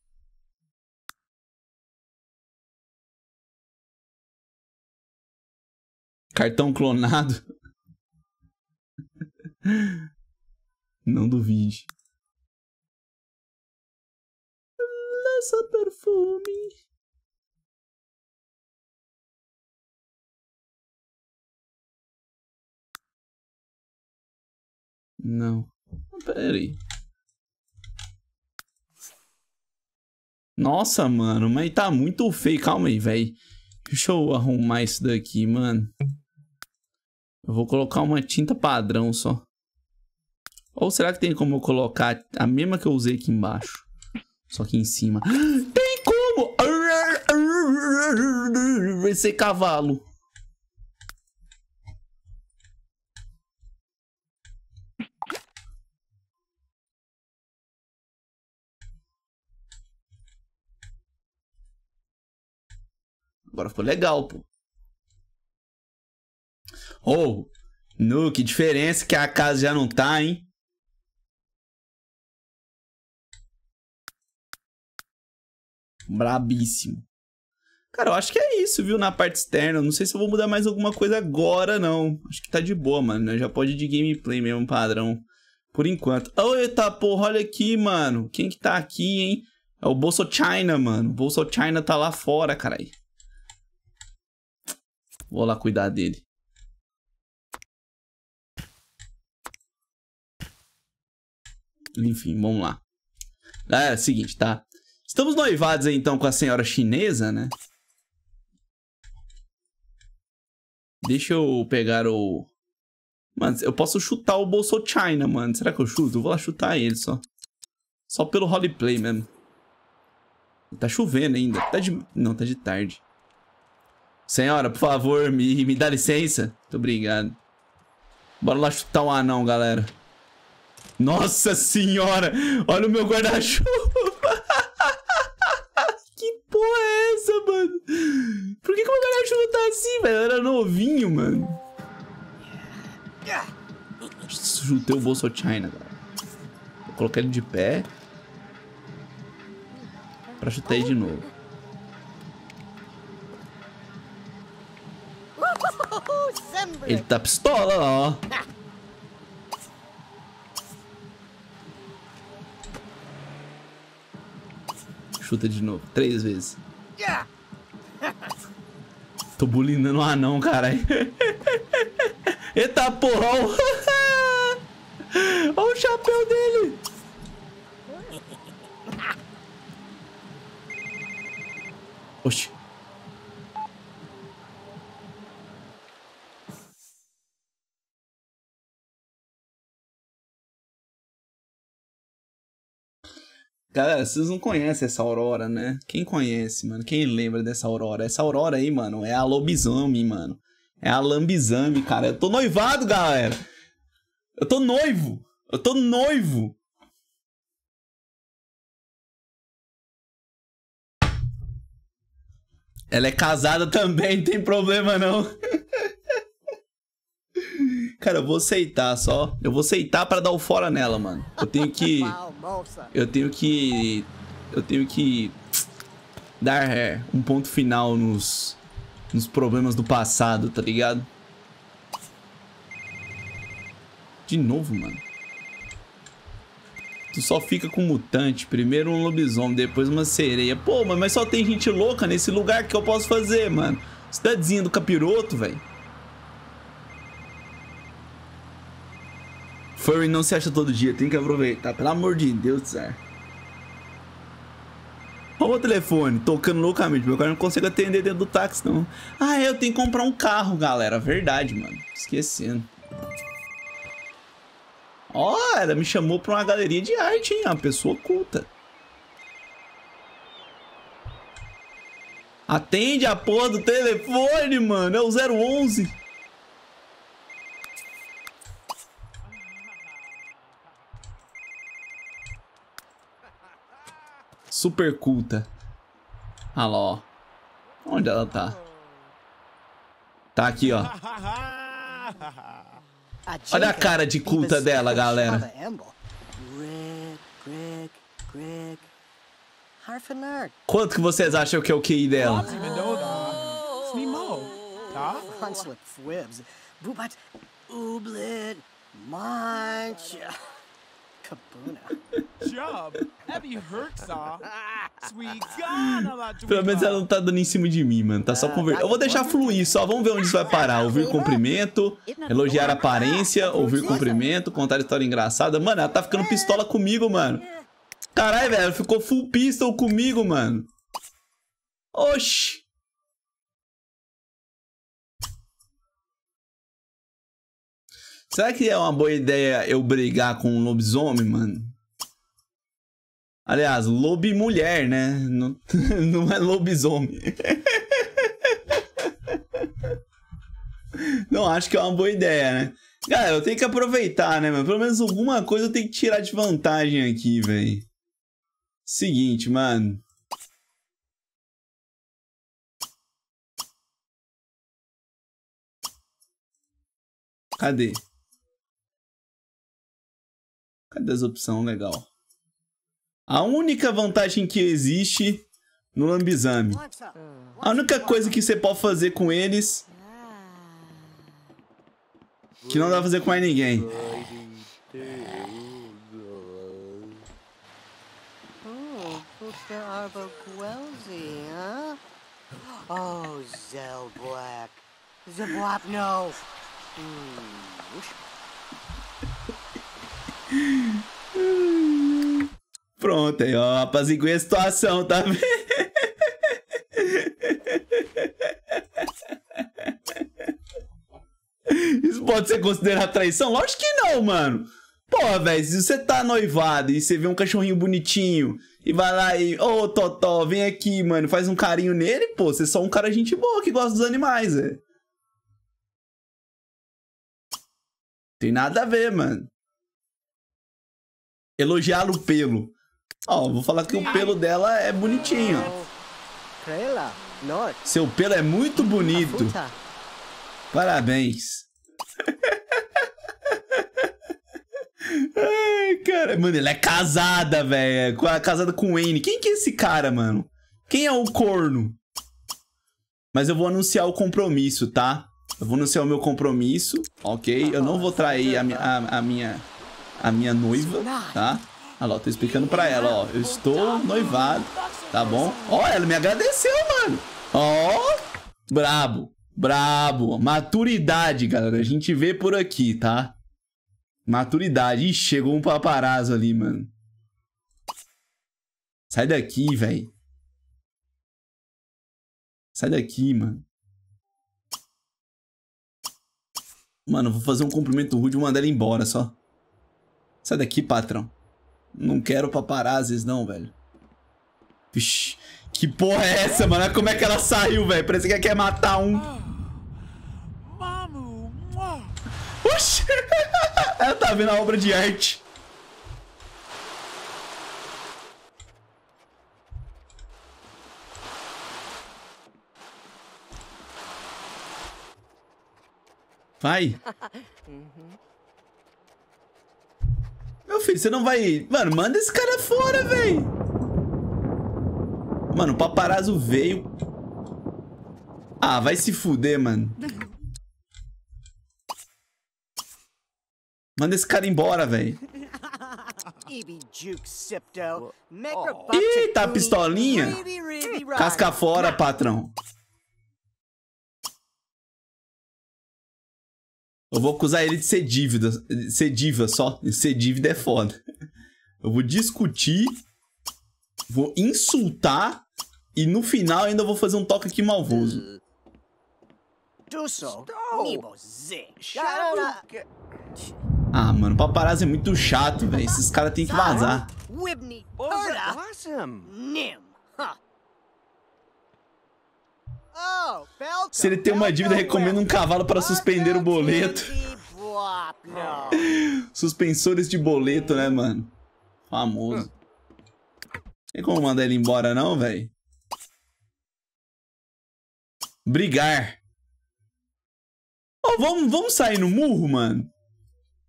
Cartão clonado. Não duvide. Lança perfume. Não. Peraí. Nossa, mano, mas tá muito feio. Calma aí, velho. Deixa eu arrumar isso daqui, mano. Eu vou colocar uma tinta padrão só. Ou será que tem como colocar a mesma que eu usei aqui embaixo? Só que em cima. [gasps] Tem como! Esse [laughs] cavalo. Agora ficou legal, pô. Ou, oh, no, que diferença que a casa já não tá, hein? Brabíssimo. Cara, eu acho que é isso, viu? Na parte externa. Não sei se eu vou mudar mais alguma coisa agora, não. Acho que tá de boa, mano. Né? já pode ir de gameplay mesmo, padrão. Por enquanto. eita porra, olha aqui, mano. Quem que tá aqui, hein? É o Bolso China, mano. O Bolso China tá lá fora, caralho. Vou lá cuidar dele. Enfim, vamos lá. Galera, é, é o seguinte, tá? Estamos noivados aí, então, com a senhora chinesa, né? Deixa eu pegar o... Mano, eu posso chutar o Bolso China, mano. Será que eu chuto? Eu vou lá chutar ele só. Só pelo roleplay mesmo. Tá chovendo ainda. Tá de... Não, tá de tarde. Senhora, por favor, me, me dá licença. Muito obrigado. Bora lá chutar um anão, galera. Nossa senhora! Olha o meu guarda-chuva! porra é essa, mano? Por que, que uma galera não tá assim, velho? era novinho, mano. Juntei o bolso China, cara. Vou colocar ele de pé. Pra chutar ele de novo. Ele tá pistola, ó. Chuta de novo. Três vezes. [laughs] Tô bulinando um anão, caralho. [laughs] Eita porra! [laughs] Olha o chapéu dele! Galera, vocês não conhecem essa aurora, né? Quem conhece, mano? Quem lembra dessa aurora? Essa aurora aí, mano, é a lobisomem, mano. É a lambisame, cara. Eu tô noivado, galera. Eu tô noivo. Eu tô noivo. Ela é casada também, não tem problema não. [laughs] Cara, eu vou aceitar só. Eu vou aceitar pra dar o fora nela, mano. Eu tenho que... [laughs] Eu tenho que... Eu tenho que... Dar é, um ponto final nos... Nos problemas do passado, tá ligado? De novo, mano. Tu só fica com mutante. Primeiro um lobisomem, depois uma sereia. Pô, mas só tem gente louca nesse lugar que eu posso fazer, mano. Cidadezinha do capiroto, velho. Furry não se acha todo dia, tem que aproveitar. Pelo amor de Deus do céu. Olha o telefone, tocando loucamente. Meu cara não consegue atender dentro do táxi, não. Ah, é, eu tenho que comprar um carro, galera. Verdade, mano. Esquecendo. Ó, oh, ela me chamou pra uma galeria de arte, hein? É uma pessoa culta. Atende a porra do telefone, mano. É o 011. super culta. Alô, ah lá, ó. Onde ela tá? Tá aqui, ó. Olha a cara de culta dela, galera. Quanto que vocês acham que é o QI dela? [laughs] Pelo menos ela não tá dando em cima de mim, mano. Tá só ah, conversando. Tá Eu vou deixar fluir só. Vamos ver onde isso vai parar. Ouvir cumprimento, elogiar tá a aparência, ouvir cumprimento, contar história engraçada. Mano, ela tá ficando é. pistola comigo, mano. Caralho, velho. Ficou full pistol comigo, mano. Oxi. Será que é uma boa ideia eu brigar com um lobisomem, mano? Aliás, lobe mulher, né? Não, [laughs] não é lobisomem. Não acho que é uma boa ideia, né? Cara, eu tenho que aproveitar, né, mano? Pelo menos alguma coisa eu tenho que tirar de vantagem aqui, velho. Seguinte, mano. Cadê? Cadê as opções? Legal. A única vantagem que existe no lambizame. A única coisa que você pode fazer com eles... Que não dá pra fazer com mais ninguém. Oh, Zellblack. Zellblack, no. Hmm. Pronto, aí, ó, rapaziguei a situação, tá vendo? Isso pode ser considerado traição? Lógico que não, mano. Pô, velho, se você tá noivado e você vê um cachorrinho bonitinho e vai lá e, ô oh, Totó, vem aqui, mano, faz um carinho nele, pô, você é só um cara gente boa que gosta dos animais, velho. Tem nada a ver, mano. Elogiar o pelo. Ó, vou falar que o pelo dela é bonitinho. Seu pelo é muito bonito. Parabéns. Ai, cara. Mano, ela é casada, velho. É casada com o N. Quem que é esse cara, mano? Quem é o corno? Mas eu vou anunciar o compromisso, tá? Eu vou anunciar o meu compromisso, ok? Eu não vou trair a, a, a minha a minha noiva, tá? Olha lá, tô explicando pra ela, ó. Eu estou noivado, tá bom? Ó, ela me agradeceu, mano. Ó, brabo, brabo. Maturidade, galera. A gente vê por aqui, tá? Maturidade. Ih, chegou um paparazzo ali, mano. Sai daqui, velho. Sai daqui, mano. Mano, vou fazer um cumprimento rude e mandar ele embora só. Sai daqui, patrão. Não quero paparazes, não, velho. Vixi, que porra é essa, mano? Como é que ela saiu, velho? Parece que ela quer matar um. Oxi! [laughs] ela tá vendo a obra de arte. Vai. [laughs] Meu filho, você não vai... Mano, manda esse cara fora, velho. Mano, o paparazzo veio. Ah, vai se fuder, mano. Manda esse cara embora, velho. Eita, tá pistolinha. Casca fora, patrão. Eu vou acusar ele de ser dívida. Ser dívida só. Ser dívida é foda. Eu vou discutir. Vou insultar. E no final ainda vou fazer um toque aqui malvoso. Ah, mano, paparazzo é muito chato, velho. Esses caras têm que vazar. Nim. Oh, Se ele tem uma dívida, recomendo um cavalo para suspender o boleto. [laughs] Suspensores de boleto, né, mano? Famoso. Tem como mandar ele embora, não, velho? Brigar. Oh, vamos, vamos sair no murro, mano?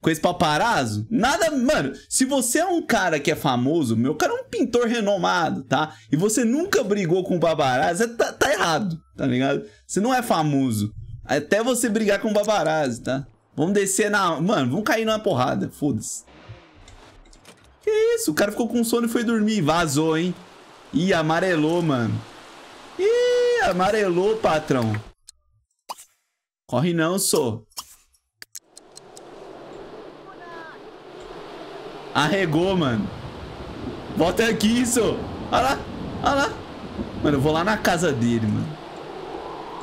com esse paparazzo. Nada, mano, se você é um cara que é famoso, meu cara é um pintor renomado, tá? E você nunca brigou com o paparazzo, é, tá, tá errado, tá ligado? Você não é famoso. Até você brigar com o paparazzo, tá? Vamos descer na... Mano, vamos cair numa porrada, foda-se. Que isso? O cara ficou com sono e foi dormir. Vazou, hein? Ih, amarelou, mano. Ih, amarelou, patrão. Corre não, sou. Arregou, mano. Volta aqui, isso. Olha lá. Olha lá. Mano, eu vou lá na casa dele, mano.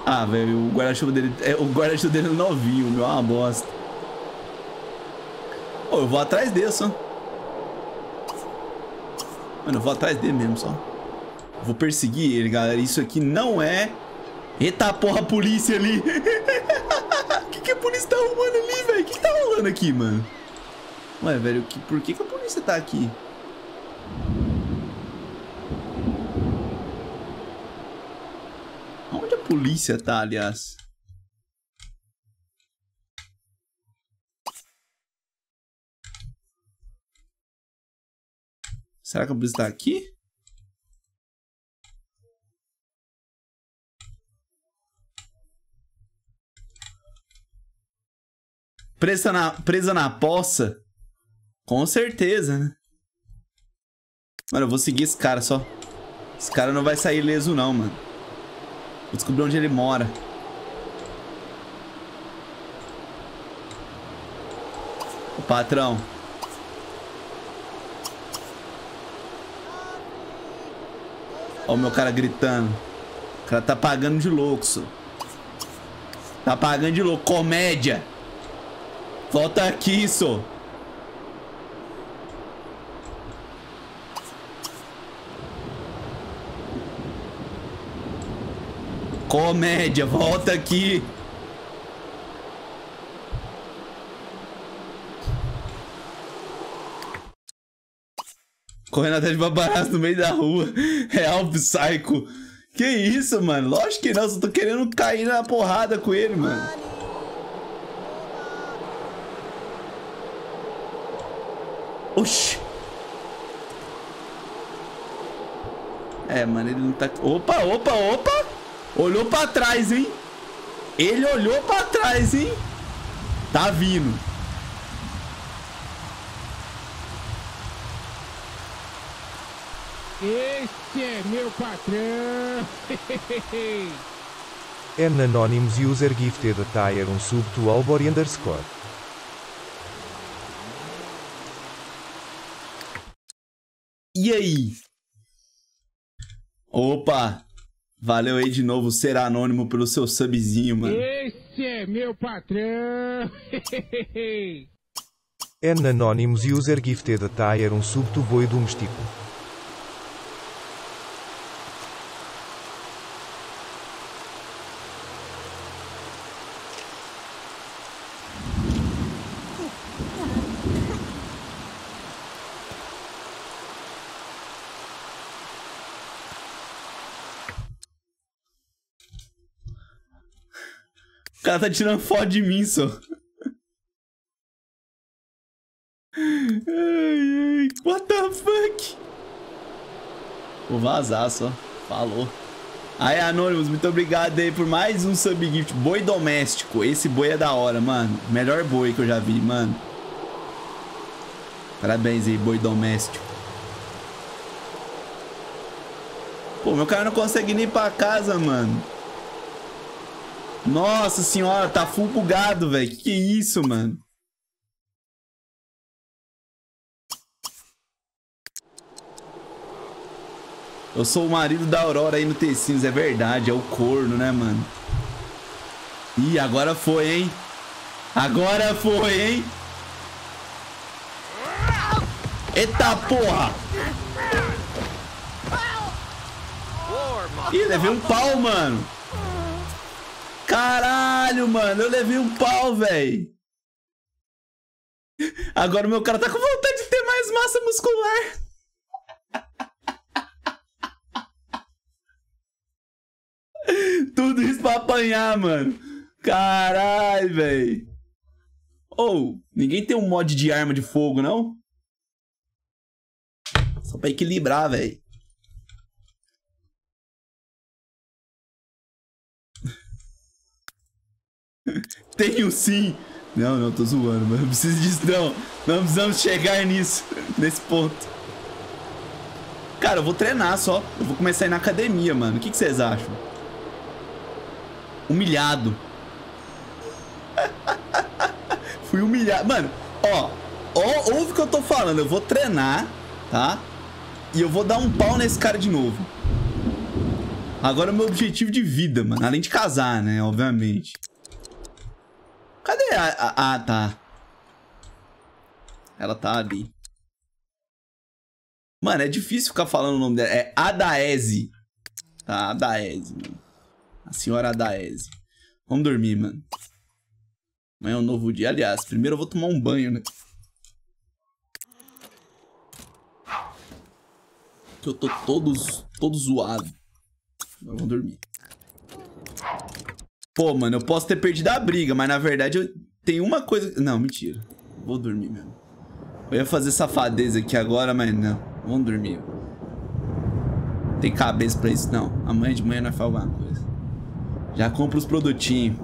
Ah, velho, o guarda-chuva dele... É, o guarda-chuva dele é novinho, meu. É uma bosta. Pô, eu vou atrás dele, só. Mano, eu vou atrás dele mesmo, só. vou perseguir ele, galera. Isso aqui não é... Eita porra, a polícia ali. O [laughs] que, que a polícia tá arrumando ali, velho? O que, que tá rolando aqui, mano? Ué, velho, que, por que, que a polícia tá aqui? Onde a polícia tá, aliás? Será que a polícia tá aqui? Presa na, presa na poça? Com certeza, né? Mano, eu vou seguir esse cara só. Esse cara não vai sair leso não, mano. Vou descobrir onde ele mora. O patrão. Olha o meu cara gritando. O cara tá pagando de louco, só. Tá pagando de louco. Comédia. Volta aqui, só. Comédia, volta aqui. Correndo atrás de babarás no meio da rua. Real [laughs] é psycho. Que isso, mano? Lógico que não, só tô querendo cair na porrada com ele, mano. Oxi. É, mano, ele não tá... Opa, opa, opa! Olhou pra trás, hein? Ele olhou pra trás, hein? Tá vindo. Este é meu patrão. [laughs] N Anonymous User Gifted Attire um sub to Albor underscore. E aí? Opa! Valeu aí de novo, Ser Anônimo, pelo seu subzinho, mano. Esse é meu patrão! N [laughs] Anonymous User Gifted Attire um sub subto void cara tá tirando foto de mim, só. Ai, ai, what the fuck? Vou vazar só. Falou. Aí, Anonymous, muito obrigado aí por mais um subgift. Boi doméstico. Esse boi é da hora, mano. Melhor boi que eu já vi, mano. Parabéns aí, boi doméstico. Pô, meu cara não consegue nem ir pra casa, mano. Nossa senhora, tá full bugado, velho. Que que é isso, mano? Eu sou o marido da Aurora aí no Tecinos, é verdade, é o corno, né, mano? Ih, agora foi, hein? Agora foi, hein? Eita porra! Ih, levei um pau, mano! Caralho, mano, eu levei um pau, velho. Agora o meu cara tá com vontade de ter mais massa muscular. Tudo isso pra apanhar, mano. Caralho, velho. Ou, oh, ninguém tem um mod de arma de fogo, não? Só pra equilibrar, velho. [laughs] Tenho sim! Não, não, tô zoando, mas não preciso disso não. Não precisamos chegar nisso, nesse ponto. Cara, eu vou treinar só. Eu vou começar a ir na academia, mano. O que, que vocês acham? Humilhado. [laughs] Fui humilhado. Mano, ó, ó, ouve o que eu tô falando. Eu vou treinar, tá? E eu vou dar um pau nesse cara de novo. Agora é o meu objetivo de vida, mano. Além de casar, né? Obviamente. Cadê a... ah, tá. Ela tá ali. Mano, é difícil ficar falando o nome dela. É Adaese. Tá, Adaese, mano. A senhora Adaese. Vamos dormir, mano. Amanhã é um novo dia. Aliás, primeiro eu vou tomar um banho, né? eu tô todos, todo zoado. Vamos dormir. Pô, mano, eu posso ter perdido a briga, mas na verdade eu tenho uma coisa... Não, mentira. Vou dormir mesmo. Eu ia fazer safadeza aqui agora, mas não. Vamos dormir. Não tem cabeça pra isso, não. Amanhã de manhã nós faz alguma coisa. Já compro os produtinhos.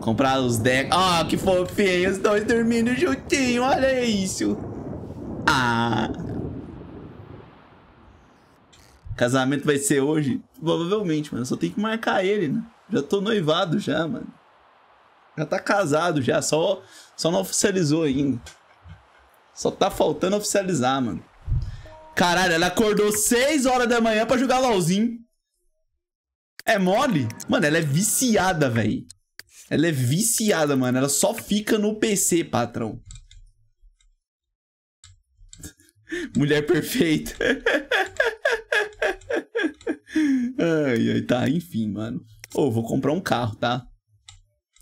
Comprar os decks. Ah, oh, que fofinho. Os dois dormindo juntinho. Olha isso. Ah... Casamento vai ser hoje? Provavelmente, mano. Só tem que marcar ele, né? Já tô noivado já, mano. Já tá casado já, só, só não oficializou ainda. Só tá faltando oficializar, mano. Caralho, ela acordou 6 horas da manhã pra jogar LOLzinho. É mole? Mano, ela é viciada, velho. Ela é viciada, mano. Ela só fica no PC, patrão. [laughs] Mulher perfeita. [laughs] ai, ai, tá, enfim, mano. Ô, vou comprar um carro, tá?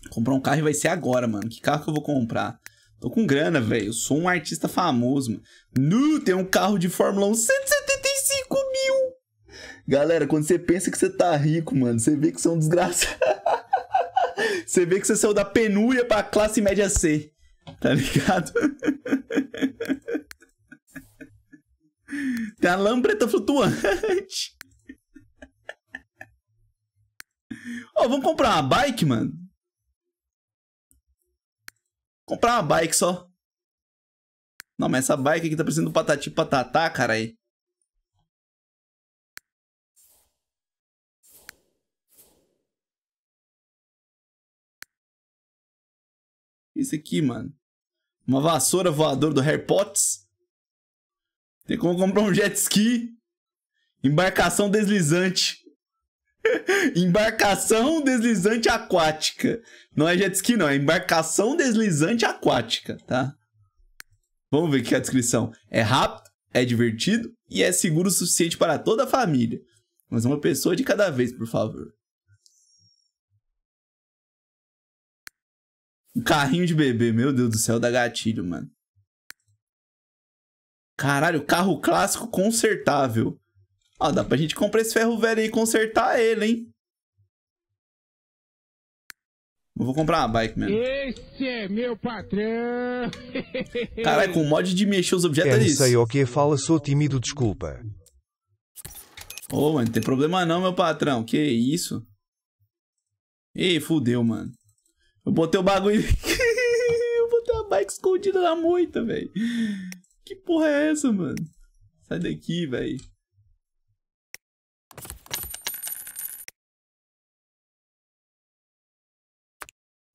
Comprar um carro e vai ser agora, mano. Que carro que eu vou comprar? Tô com grana, velho. Eu sou um artista famoso, mano. Nu, tem um carro de Fórmula 1, 175 mil! Galera, quando você pensa que você tá rico, mano, você vê que você é um desgraçado. [laughs] você vê que você saiu da penúria pra classe média C. Tá ligado? [laughs] tem a lampreta flutuante. Ó, oh, vamos comprar uma bike, mano. Comprar uma bike só. Não, mas essa bike aqui tá precisando do patati patatá, carai. Isso aqui, mano. Uma vassoura voadora do Harry Potter. Tem como comprar um jet ski. Embarcação deslizante. [laughs] embarcação deslizante aquática. Não é jet ski, não. É embarcação deslizante aquática, tá? Vamos ver aqui a descrição. É rápido, é divertido e é seguro o suficiente para toda a família. Mas uma pessoa de cada vez, por favor. Um carrinho de bebê, meu Deus do céu, dá gatilho, mano. Caralho, carro clássico consertável. Ah, dá pra gente comprar esse ferro velho aí e consertar ele, hein? Eu vou comprar uma bike mesmo. Esse é meu patrão! [laughs] Caralho, com o mod de mexer os objetos é isso. sei o que fala, sou tímido, desculpa. Ô, oh, mano, não tem problema não, meu patrão. Que isso? Ei, fudeu, mano. Eu botei o bagulho. [laughs] eu botei a bike escondida na moita, velho. Que porra é essa, mano? Sai daqui, velho.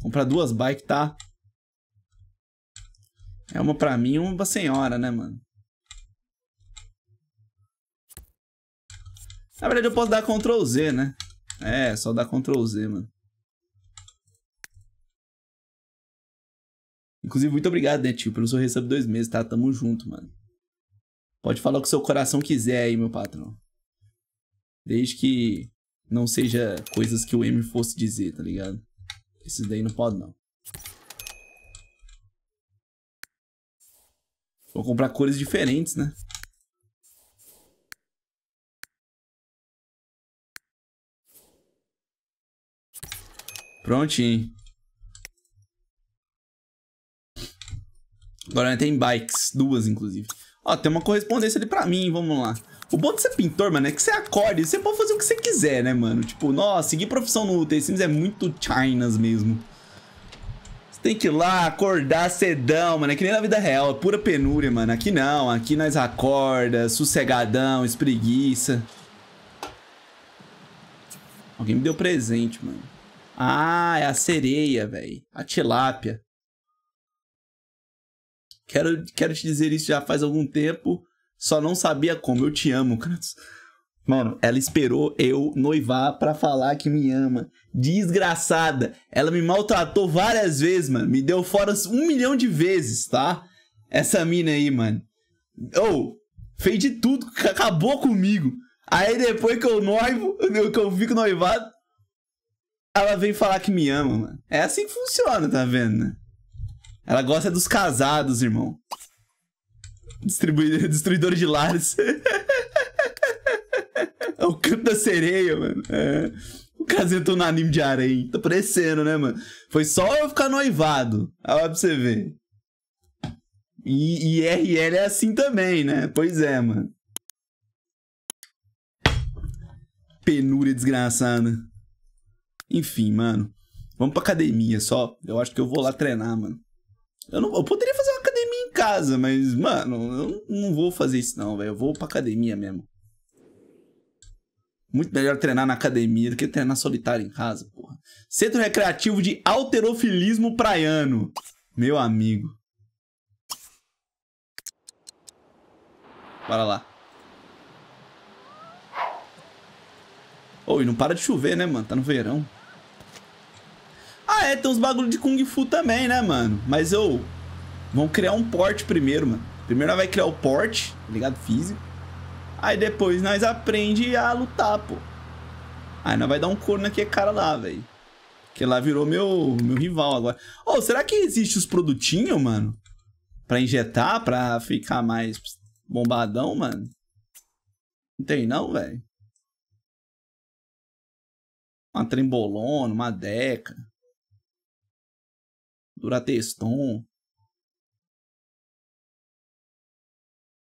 Comprar duas bikes tá. É uma pra mim e uma pra senhora, né, mano? Na verdade, eu posso dar Ctrl Z, né? É, só dar Ctrl Z, mano. Inclusive, muito obrigado, né, tio, pelo seu resub dois meses, tá? Tamo junto, mano. Pode falar o que seu coração quiser aí, meu patrão. Desde que não seja coisas que o M fosse dizer, tá ligado? Esse daí não pode, não. Vou comprar cores diferentes, né? Prontinho. Agora tem bikes, duas inclusive. Ó, tem uma correspondência ali pra mim, vamos lá. O bom de ser pintor, mano, é que você acorde, você pode fazer o que você quiser, né, mano? Tipo, nossa, seguir profissão no The Sims é muito Chinas mesmo. Você tem que ir lá, acordar cedão, mano. É que nem na vida real, é pura penúria, mano. Aqui não, aqui nós acorda, sossegadão, espreguiça. Alguém me deu presente, mano. Ah, é a sereia, velho. A tilápia. Quero, quero te dizer isso já faz algum tempo, só não sabia como. Eu te amo, Kratos. Mano, ela esperou eu noivar para falar que me ama. Desgraçada. Ela me maltratou várias vezes, mano. Me deu fora um milhão de vezes, tá? Essa mina aí, mano. Ou, oh, fez de tudo, acabou comigo. Aí depois que eu noivo, que eu fico noivado, ela vem falar que me ama, mano. É assim que funciona, tá vendo, né? Ela gosta dos casados, irmão. Distribuidor, [laughs] destruidor de lares. [laughs] é o canto da sereia, mano. É. O casinho tá no anime de aranha. Tá parecendo, né, mano? Foi só eu ficar noivado. Olha lá pra você ver. E IRL é assim também, né? Pois é, mano. Penúria desgraçada. Enfim, mano. Vamos pra academia só. Eu acho que eu vou lá treinar, mano. Eu, não, eu poderia fazer uma academia em casa, mas, mano, eu não vou fazer isso não, velho. Eu vou pra academia mesmo. Muito melhor treinar na academia do que treinar solitário em casa, porra. Centro Recreativo de Alterofilismo Praiano. Meu amigo. Bora lá. Oh, e não para de chover, né, mano? Tá no verão. Ah, é, tem uns bagulho de Kung Fu também, né, mano? Mas eu. Vamos criar um porte primeiro, mano. Primeiro nós vai criar o porte, tá ligado? Físico. Aí depois nós aprende a lutar, pô. Aí nós vai dar um corno naquele cara lá, velho. Que lá virou meu, meu rival agora. Ô, oh, será que existe os produtinhos, mano? Pra injetar, pra ficar mais bombadão, mano? Não tem não, velho? Uma trembolona, uma deca. Durateston,